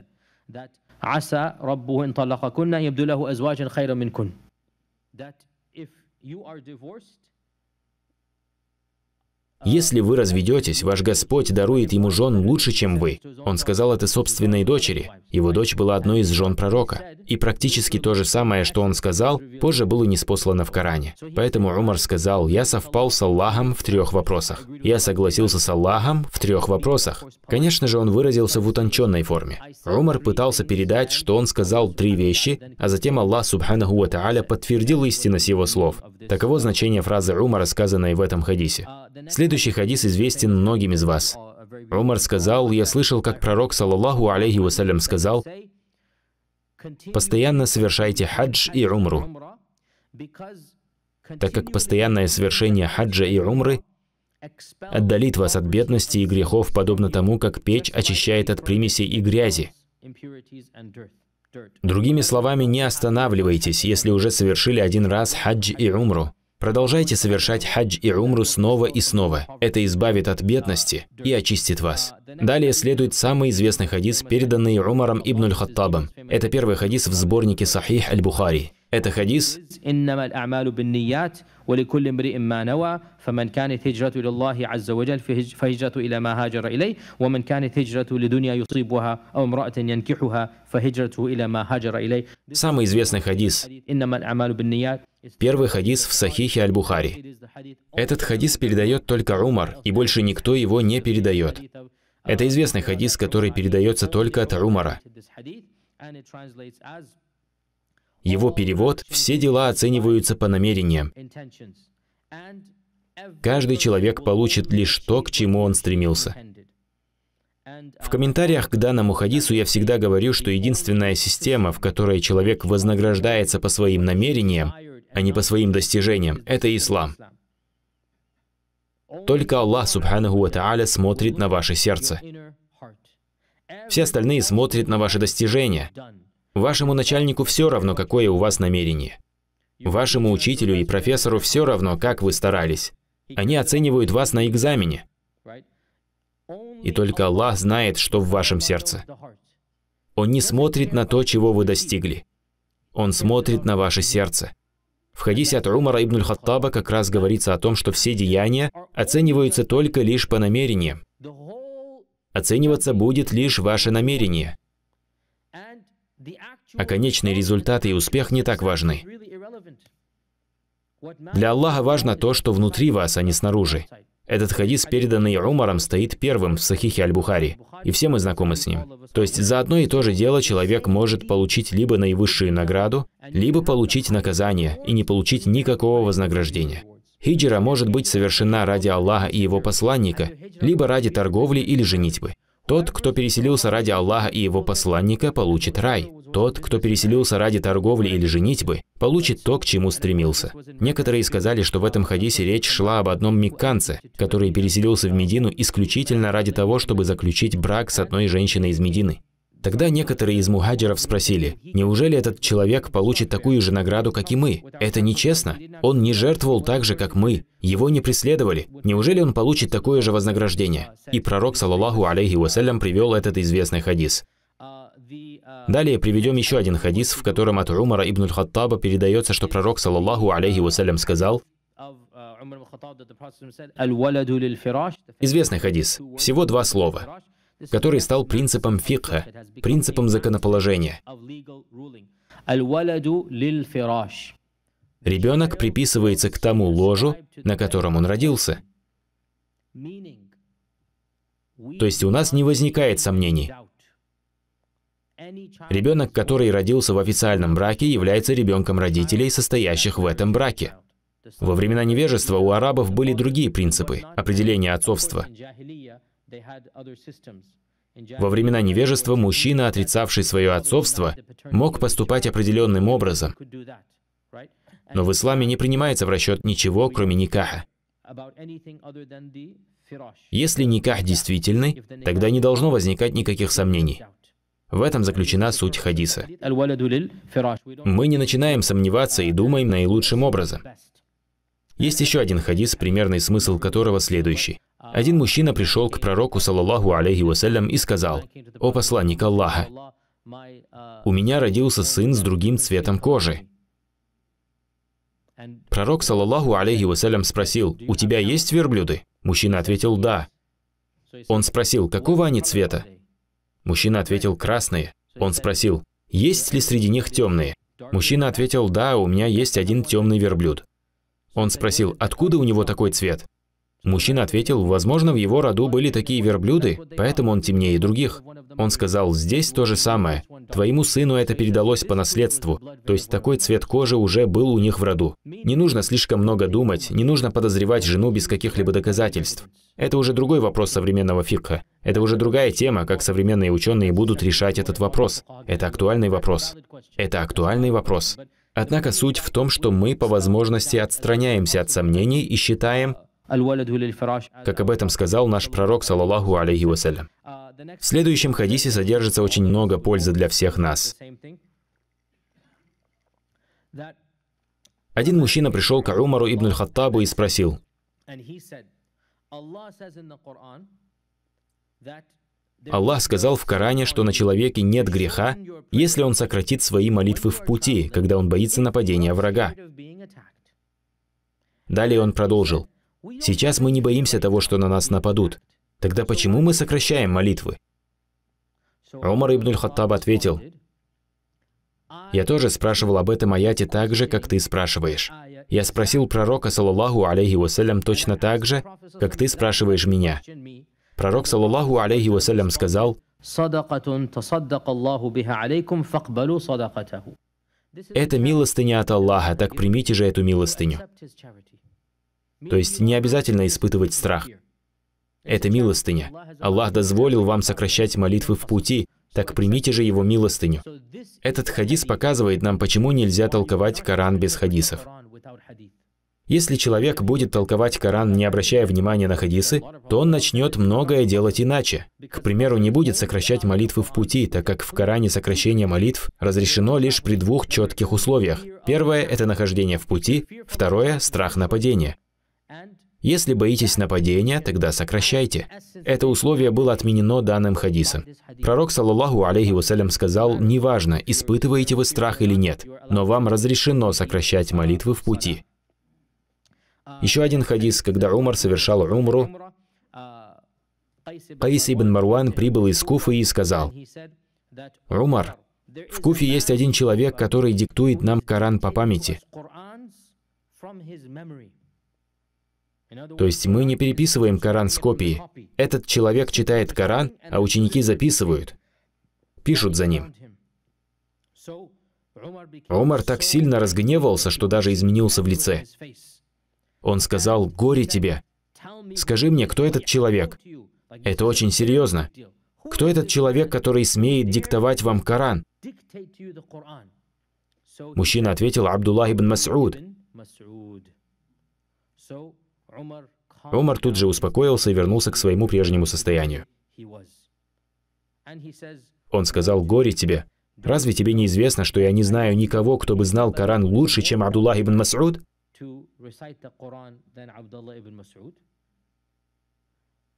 если вы разведетесь, ваш Господь дарует ему жен лучше, чем вы. Он сказал это собственной дочери. Его дочь была одной из жен пророка. И практически то же самое, что он сказал, позже было неспослано в Коране. Поэтому Умар сказал, «Я совпал с Аллахом в трех вопросах. Я согласился с Аллахом в трех вопросах». Конечно же, он выразился в утонченной форме. Умар пытался передать, что он сказал три вещи, а затем Аллах, субханаху ва подтвердил истинность его слов. Таково значение фразы «рума», рассказанной в этом хадисе. Следующий хадис известен многим из вас. Умар сказал, «Я слышал, как пророк, саллаллаху алейхи вассалям, сказал, «Постоянно совершайте хадж и умру, так как постоянное совершение хаджа и умры отдалит вас от бедности и грехов, подобно тому, как печь очищает от примесей и грязи. Другими словами, не останавливайтесь, если уже совершили один раз хадж и умру. Продолжайте совершать хадж и умру снова и снова. Это избавит от бедности и очистит вас. Далее следует самый известный хадис, переданный Умаром ибн Аль-Хаттабом. Это первый хадис в сборнике Сахих Аль-Бухари. Это хадис ولكل امرئ ما نوى فمن كانت هجرته إلى الله عز وجل فهجرته إلى ما هاجر إليه ومن كانت هجرته لدنيا يصيبها أو امرأة ينكحها فهجرته إلى ما هاجر إليه Самый известный хадис. إنما الأعمال بالنيات Первый хадис в Сахихе Аль-Бухари. Этот хадис передает только Умар, и больше никто его не передает. Это uh, известный хадис, который передается только от Умара его перевод, все дела оцениваются по намерениям. Каждый человек получит лишь то, к чему он стремился. В комментариях к данному хадису я всегда говорю, что единственная система, в которой человек вознаграждается по своим намерениям, а не по своим достижениям, это ислам. Только Аллах, субханаху ва тааля, смотрит на ваше сердце. Все остальные смотрят на ваши достижения, Вашему начальнику все равно, какое у вас намерение. Вашему учителю и профессору все равно, как вы старались. Они оценивают вас на экзамене. И только Аллах знает, что в вашем сердце. Он не смотрит на то, чего вы достигли. Он смотрит на ваше сердце. В хадисе от Умара ибн Хаттаба как раз говорится о том, что все деяния оцениваются только лишь по намерениям. Оцениваться будет лишь ваше намерение а конечный результат и успех не так важны. Для Аллаха важно то, что внутри вас, а не снаружи. Этот хадис, переданный Умаром, стоит первым в Сахихе Аль-Бухари, и все мы знакомы с ним. То есть за одно и то же дело человек может получить либо наивысшую награду, либо получить наказание и не получить никакого вознаграждения. Хиджра может быть совершена ради Аллаха и его посланника, либо ради торговли или женитьбы. Тот, кто переселился ради Аллаха и его посланника, получит рай. Тот, кто переселился ради торговли или женитьбы, получит то, к чему стремился. Некоторые сказали, что в этом хадисе речь шла об одном мекканце, который переселился в Медину исключительно ради того, чтобы заключить брак с одной женщиной из Медины. Тогда некоторые из мухаджиров спросили, неужели этот человек получит такую же награду, как и мы? Это нечестно. Он не жертвовал так же, как мы. Его не преследовали. Неужели он получит такое же вознаграждение? И пророк, саллаллаху алейхи вассалям, привел этот известный хадис. Далее приведем еще один хадис, в котором от Умара ибн Хаттаба передается, что пророк, саллаллаху алейхи вассалям, сказал, Известный хадис. Всего два слова который стал принципом фикха, принципом законоположения. Ребенок приписывается к тому ложу, на котором он родился. То есть у нас не возникает сомнений. Ребенок, который родился в официальном браке, является ребенком родителей, состоящих в этом браке. Во времена невежества у арабов были другие принципы определения отцовства. Во времена невежества мужчина, отрицавший свое отцовство, мог поступать определенным образом. Но в исламе не принимается в расчет ничего, кроме никаха. Если никах действительный, тогда не должно возникать никаких сомнений. В этом заключена суть хадиса. Мы не начинаем сомневаться и думаем наилучшим образом. Есть еще один хадис, примерный смысл которого следующий. Один мужчина пришел к пророку, саллаллаху алейхи вассалям, и сказал, «О посланник Аллаха, у меня родился сын с другим цветом кожи». Пророк, саллаллаху алейхи вассалям, спросил, «У тебя есть верблюды?» Мужчина ответил, «Да». Он спросил, «Какого они цвета?» Мужчина ответил, «Красные». Он спросил, «Есть ли среди них темные?» Мужчина ответил, «Да, у меня есть один темный верблюд». Он спросил, «Откуда у него такой цвет?» Мужчина ответил, возможно, в его роду были такие верблюды, поэтому он темнее других. Он сказал, здесь то же самое. Твоему сыну это передалось по наследству. То есть такой цвет кожи уже был у них в роду. Не нужно слишком много думать, не нужно подозревать жену без каких-либо доказательств. Это уже другой вопрос современного фикха. Это уже другая тема, как современные ученые будут решать этот вопрос. Это актуальный вопрос. Это актуальный вопрос. Однако суть в том, что мы по возможности отстраняемся от сомнений и считаем, как об этом сказал наш пророк, саллаллаху алейхи вассалям. В следующем хадисе содержится очень много пользы для всех нас. Один мужчина пришел к Умару ибн Хаттабу и спросил, Аллах сказал в Коране, что на человеке нет греха, если он сократит свои молитвы в пути, когда он боится нападения врага. Далее он продолжил. Сейчас мы не боимся того, что на нас нападут. Тогда почему мы сокращаем молитвы? Умар ибн Хаттаб ответил, «Я тоже спрашивал об этом аяте так же, как ты спрашиваешь. Я спросил пророка, саллаллаху алейхи вассалям, точно так же, как ты спрашиваешь меня. Пророк, саллаллаху алейхи вассалям, сказал, «Это милостыня от Аллаха, так примите же эту милостыню». То есть не обязательно испытывать страх. Это милостыня. Аллах дозволил вам сокращать молитвы в пути, так примите же его милостыню. Этот хадис показывает нам, почему нельзя толковать Коран без хадисов. Если человек будет толковать Коран, не обращая внимания на хадисы, то он начнет многое делать иначе. К примеру, не будет сокращать молитвы в пути, так как в Коране сокращение молитв разрешено лишь при двух четких условиях. Первое – это нахождение в пути, второе – страх нападения. Если боитесь нападения, тогда сокращайте. Это условие было отменено данным хадисом. Пророк, саллаллаху алейхи вассалям, сказал, «Неважно, испытываете вы страх или нет, но вам разрешено сокращать молитвы в пути». Еще один хадис, когда Умар совершал умру, Каис ибн Маруан прибыл из Куфы и сказал, «Умар, в Куфе есть один человек, который диктует нам Коран по памяти. То есть мы не переписываем Коран с копии. Этот человек читает Коран, а ученики записывают, пишут за ним. Умар так сильно разгневался, что даже изменился в лице. Он сказал, «Горе тебе! Скажи мне, кто этот человек? Это очень серьезно. Кто этот человек, который смеет диктовать вам Коран?» Мужчина ответил, «Абдуллах ибн Мас'уд». Умар тут же успокоился и вернулся к своему прежнему состоянию. Он сказал, «Горе тебе! Разве тебе неизвестно, что я не знаю никого, кто бы знал Коран лучше, чем Абдуллах ибн Мас'уд?»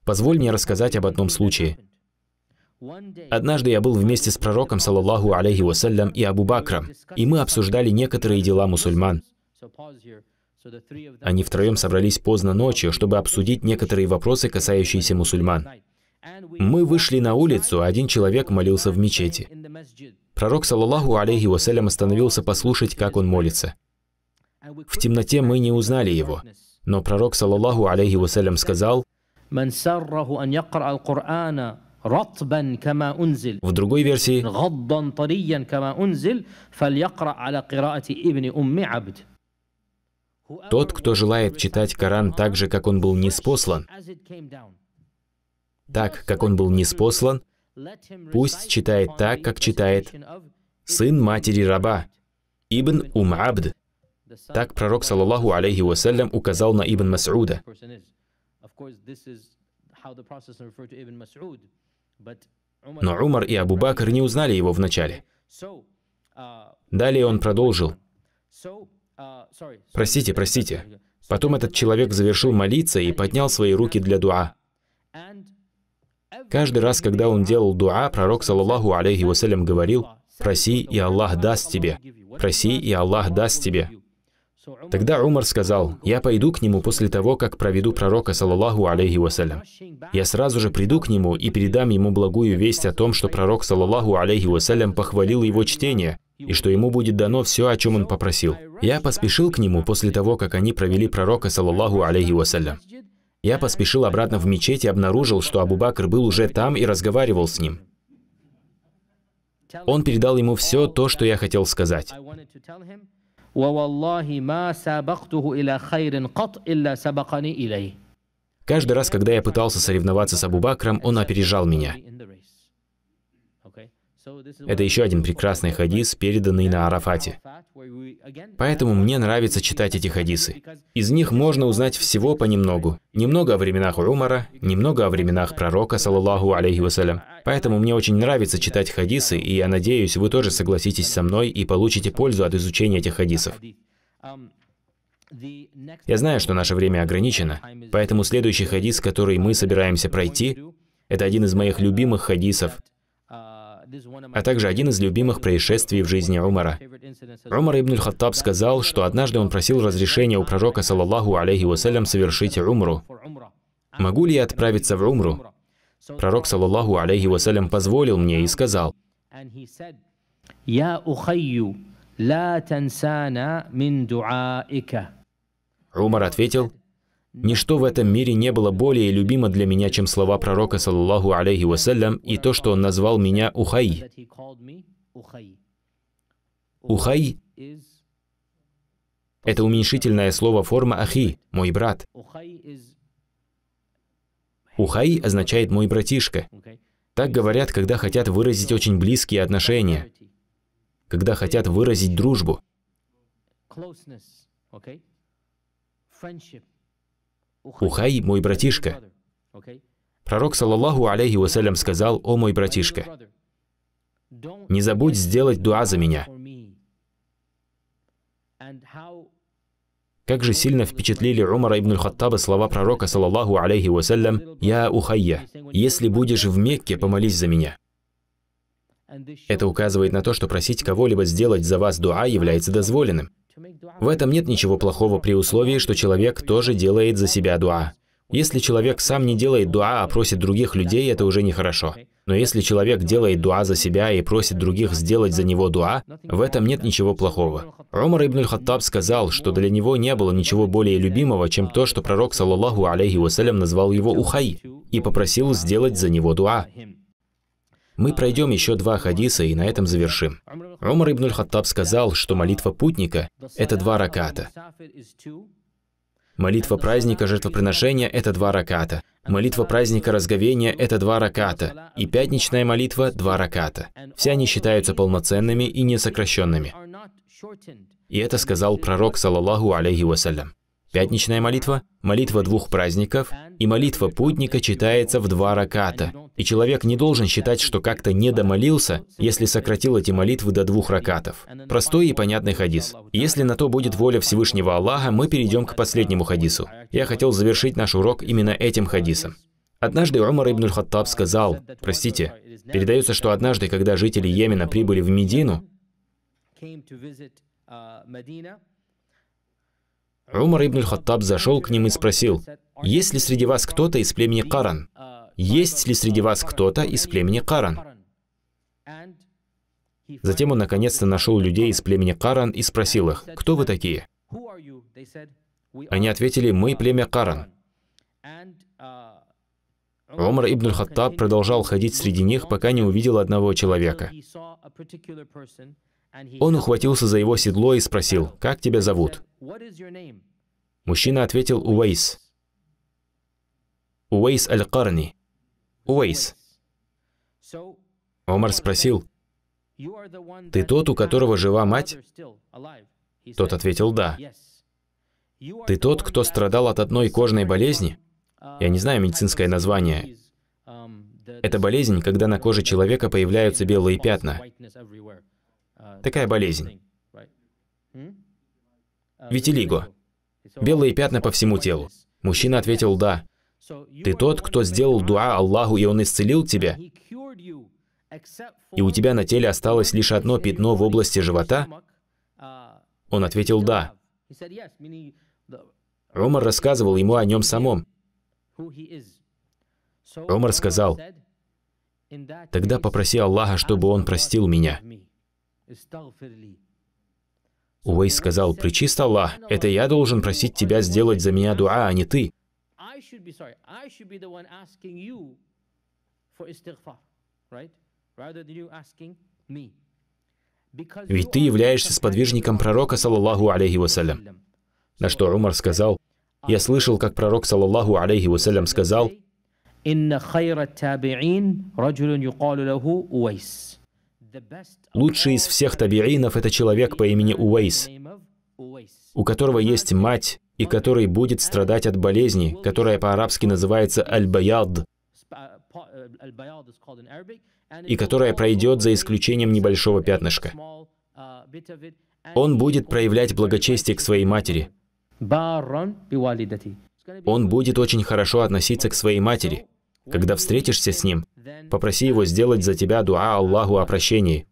Позволь мне рассказать об одном случае. Однажды я был вместе с пророком, саллаллаху алейхи вассалям, и Абу Бакром, и мы обсуждали некоторые дела мусульман. Они втроем собрались поздно ночью, чтобы обсудить некоторые вопросы, касающиеся мусульман. Мы вышли на улицу, а один человек молился в мечети. Пророк, саллаллаху алейхи вассалям, остановился послушать, как он молится. В темноте мы не узнали его, но пророк, саллаллаху алейхи вассалям, сказал, в другой версии, тот, кто желает читать Коран так же, как он был неспослан, так, как он был неспослан, пусть читает так, как читает сын матери раба, Ибн Ум Абд. Так пророк, саллаллаху алейхи вассалям, указал на Ибн Мас'уда. Но Умар и Абу Бакр не узнали его вначале. Далее он продолжил. Простите, простите. Потом этот человек завершил молиться и поднял свои руки для дуа. Каждый раз, когда он делал дуа, пророк, саллаллаху алейхи вассалям, говорил, «Проси, и Аллах даст тебе! Проси, и Аллах даст тебе!» Тогда Умар сказал, «Я пойду к нему после того, как проведу пророка, саллаллаху алейхи вассалям. Я сразу же приду к нему и передам ему благую весть о том, что пророк, саллаллаху алейхи вассалям, похвалил его чтение, и что ему будет дано все, о чем он попросил. Я поспешил к нему после того, как они провели пророка, саллаллаху алейхи вассалям. Я поспешил обратно в мечеть и обнаружил, что Абу Бакр был уже там и разговаривал с ним. Он передал ему все то, что я хотел сказать. Каждый раз, когда я пытался соревноваться с Абу Бакром, он опережал меня. Это еще один прекрасный хадис, переданный на Арафате. Поэтому мне нравится читать эти хадисы. Из них можно узнать всего понемногу. Немного о временах Умара, немного о временах пророка, саллаллаху алейхи вассалям. Поэтому мне очень нравится читать хадисы, и я надеюсь, вы тоже согласитесь со мной и получите пользу от изучения этих хадисов. Я знаю, что наше время ограничено, поэтому следующий хадис, который мы собираемся пройти, это один из моих любимых хадисов – а также один из любимых происшествий в жизни Умара. Умар ибн Хаттаб сказал, что однажды он просил разрешения у пророка, саллаллаху алейхи вассалям, совершить умру. «Могу ли я отправиться в умру?» Пророк, саллаллаху алейхи вассалям, позволил мне и сказал, «Я Умар ответил, Ничто в этом мире не было более любимо для меня, чем слова пророка, саллаху алейхи вассалям, и то, что он назвал меня Ухай. Ухай – это уменьшительное слово форма Ахи, мой брат. Ухай означает «мой братишка». Так говорят, когда хотят выразить очень близкие отношения, когда хотят выразить дружбу. Ухай, мой братишка. Пророк, саллаллаху алейхи вассалям, сказал, «О мой братишка, не забудь сделать дуа за меня». Как же сильно впечатлили Умара ибн Хаттаба слова пророка, саллаллаху алейхи вассалям, «Я Ухайя, если будешь в Мекке, помолись за меня». Это указывает на то, что просить кого-либо сделать за вас дуа является дозволенным. В этом нет ничего плохого при условии, что человек тоже делает за себя дуа. Если человек сам не делает дуа, а просит других людей, это уже нехорошо. Но если человек делает дуа за себя и просит других сделать за него дуа, в этом нет ничего плохого. Умар ибн Хаттаб сказал, что для него не было ничего более любимого, чем то, что пророк, саллаллаху алейхи вассалям, назвал его Ухай, и попросил сделать за него дуа. Мы пройдем еще два хадиса и на этом завершим. Умар ибн Хаттаб сказал, что молитва путника – это два раката. Молитва праздника жертвоприношения – это два раката. Молитва праздника разговения – это два раката. И пятничная молитва – два раката. Все они считаются полноценными и несокращенными. И это сказал пророк, салаллаху алейхи вассалям. Пятничная молитва, молитва двух праздников и молитва путника читается в два раката. И человек не должен считать, что как-то не домолился, если сократил эти молитвы до двух ракатов. Простой и понятный хадис. Если на то будет воля Всевышнего Аллаха, мы перейдем к последнему хадису. Я хотел завершить наш урок именно этим хадисом. Однажды Умар ибн Хаттаб сказал, простите, передается, что однажды, когда жители Йемена прибыли в Медину, Умар ибн Хаттаб зашел к ним и спросил, «Есть ли среди вас кто-то из племени Каран? Есть ли среди вас кто-то из племени Каран?» Затем он наконец-то нашел людей из племени Каран и спросил их, «Кто вы такие?» Они ответили, «Мы племя Каран». Умар ибн Хаттаб продолжал ходить среди них, пока не увидел одного человека. Он ухватился за его седло и спросил, «Как тебя зовут?» Мужчина ответил «Уэйс». «Уэйс Аль-Карни». «Уэйс». Омар спросил, «Ты тот, у которого жива мать?» Тот ответил «Да». «Ты тот, кто страдал от одной кожной болезни?» uh, Я не знаю медицинское название. Um, Это болезнь, когда на коже человека появляются белые пятна. Такая болезнь. Витилиго. Белые пятна по всему телу. Мужчина ответил «да». Ты тот, кто сделал дуа Аллаху, и он исцелил тебя? И у тебя на теле осталось лишь одно пятно в области живота? Он ответил «да». Ромар рассказывал ему о нем самом. Ромар сказал, «Тогда попроси Аллаха, чтобы он простил меня». Уэй сказал, «Причист Аллах, это я должен просить тебя сделать за меня дуа, а не ты». Ведь ты являешься сподвижником пророка, саллаллаху алейхи вассалям. На что Умар сказал, «Я слышал, как пророк, саллаллаху алейхи вассалям, сказал, «Инна хайра табиин раджулун юкалу лаху Уэйс». Лучший из всех табиинов – это человек по имени Уэйс, у которого есть мать, и который будет страдать от болезни, которая по-арабски называется аль-баяд, и которая пройдет за исключением небольшого пятнышка. Он будет проявлять благочестие к своей матери. Он будет очень хорошо относиться к своей матери. Когда встретишься с ним, Попроси его сделать за тебя дуа Аллаху о прощении.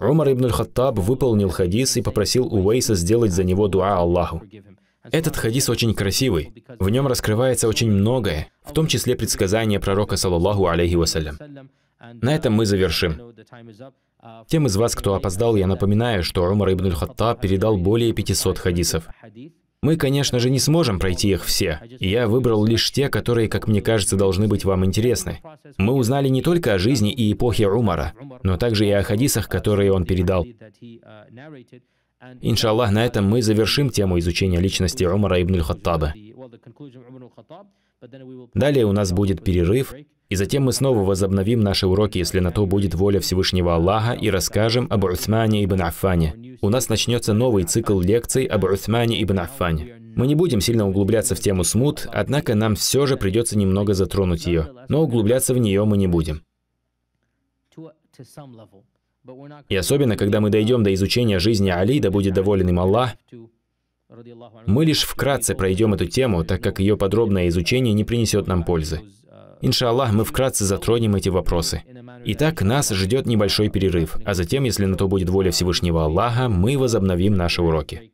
Умар ибн Хаттаб выполнил хадис и попросил Уэйса сделать за него дуа Аллаху. Этот хадис очень красивый. В нем раскрывается очень многое, в том числе предсказания пророка, саллаллаху алейхи вассалям. На этом мы завершим. Тем из вас, кто опоздал, я напоминаю, что Умар ибн Хаттаб передал более 500 хадисов. Мы, конечно же, не сможем пройти их все. Я выбрал лишь те, которые, как мне кажется, должны быть вам интересны. Мы узнали не только о жизни и эпохе Умара, но также и о хадисах, которые он передал. Иншаллах, на этом мы завершим тему изучения личности Умара ибн Хаттаба. Далее у нас будет перерыв, и затем мы снова возобновим наши уроки, если на то будет воля Всевышнего Аллаха, и расскажем об Усмане ибн Аффане. У нас начнется новый цикл лекций об Усмане ибн Аффане. Мы не будем сильно углубляться в тему смут, однако нам все же придется немного затронуть ее. Но углубляться в нее мы не будем. И особенно, когда мы дойдем до изучения жизни Али, да будет доволен им Аллах, мы лишь вкратце пройдем эту тему, так как ее подробное изучение не принесет нам пользы. Иншаллах, мы вкратце затронем эти вопросы. Итак, нас ждет небольшой перерыв, а затем, если на то будет воля Всевышнего Аллаха, мы возобновим наши уроки.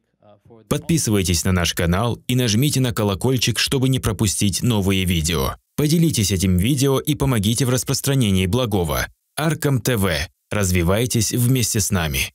Подписывайтесь на наш канал и нажмите на колокольчик, чтобы не пропустить новые видео. Поделитесь этим видео и помогите в распространении благого. Аркам ТВ. Развивайтесь вместе с нами.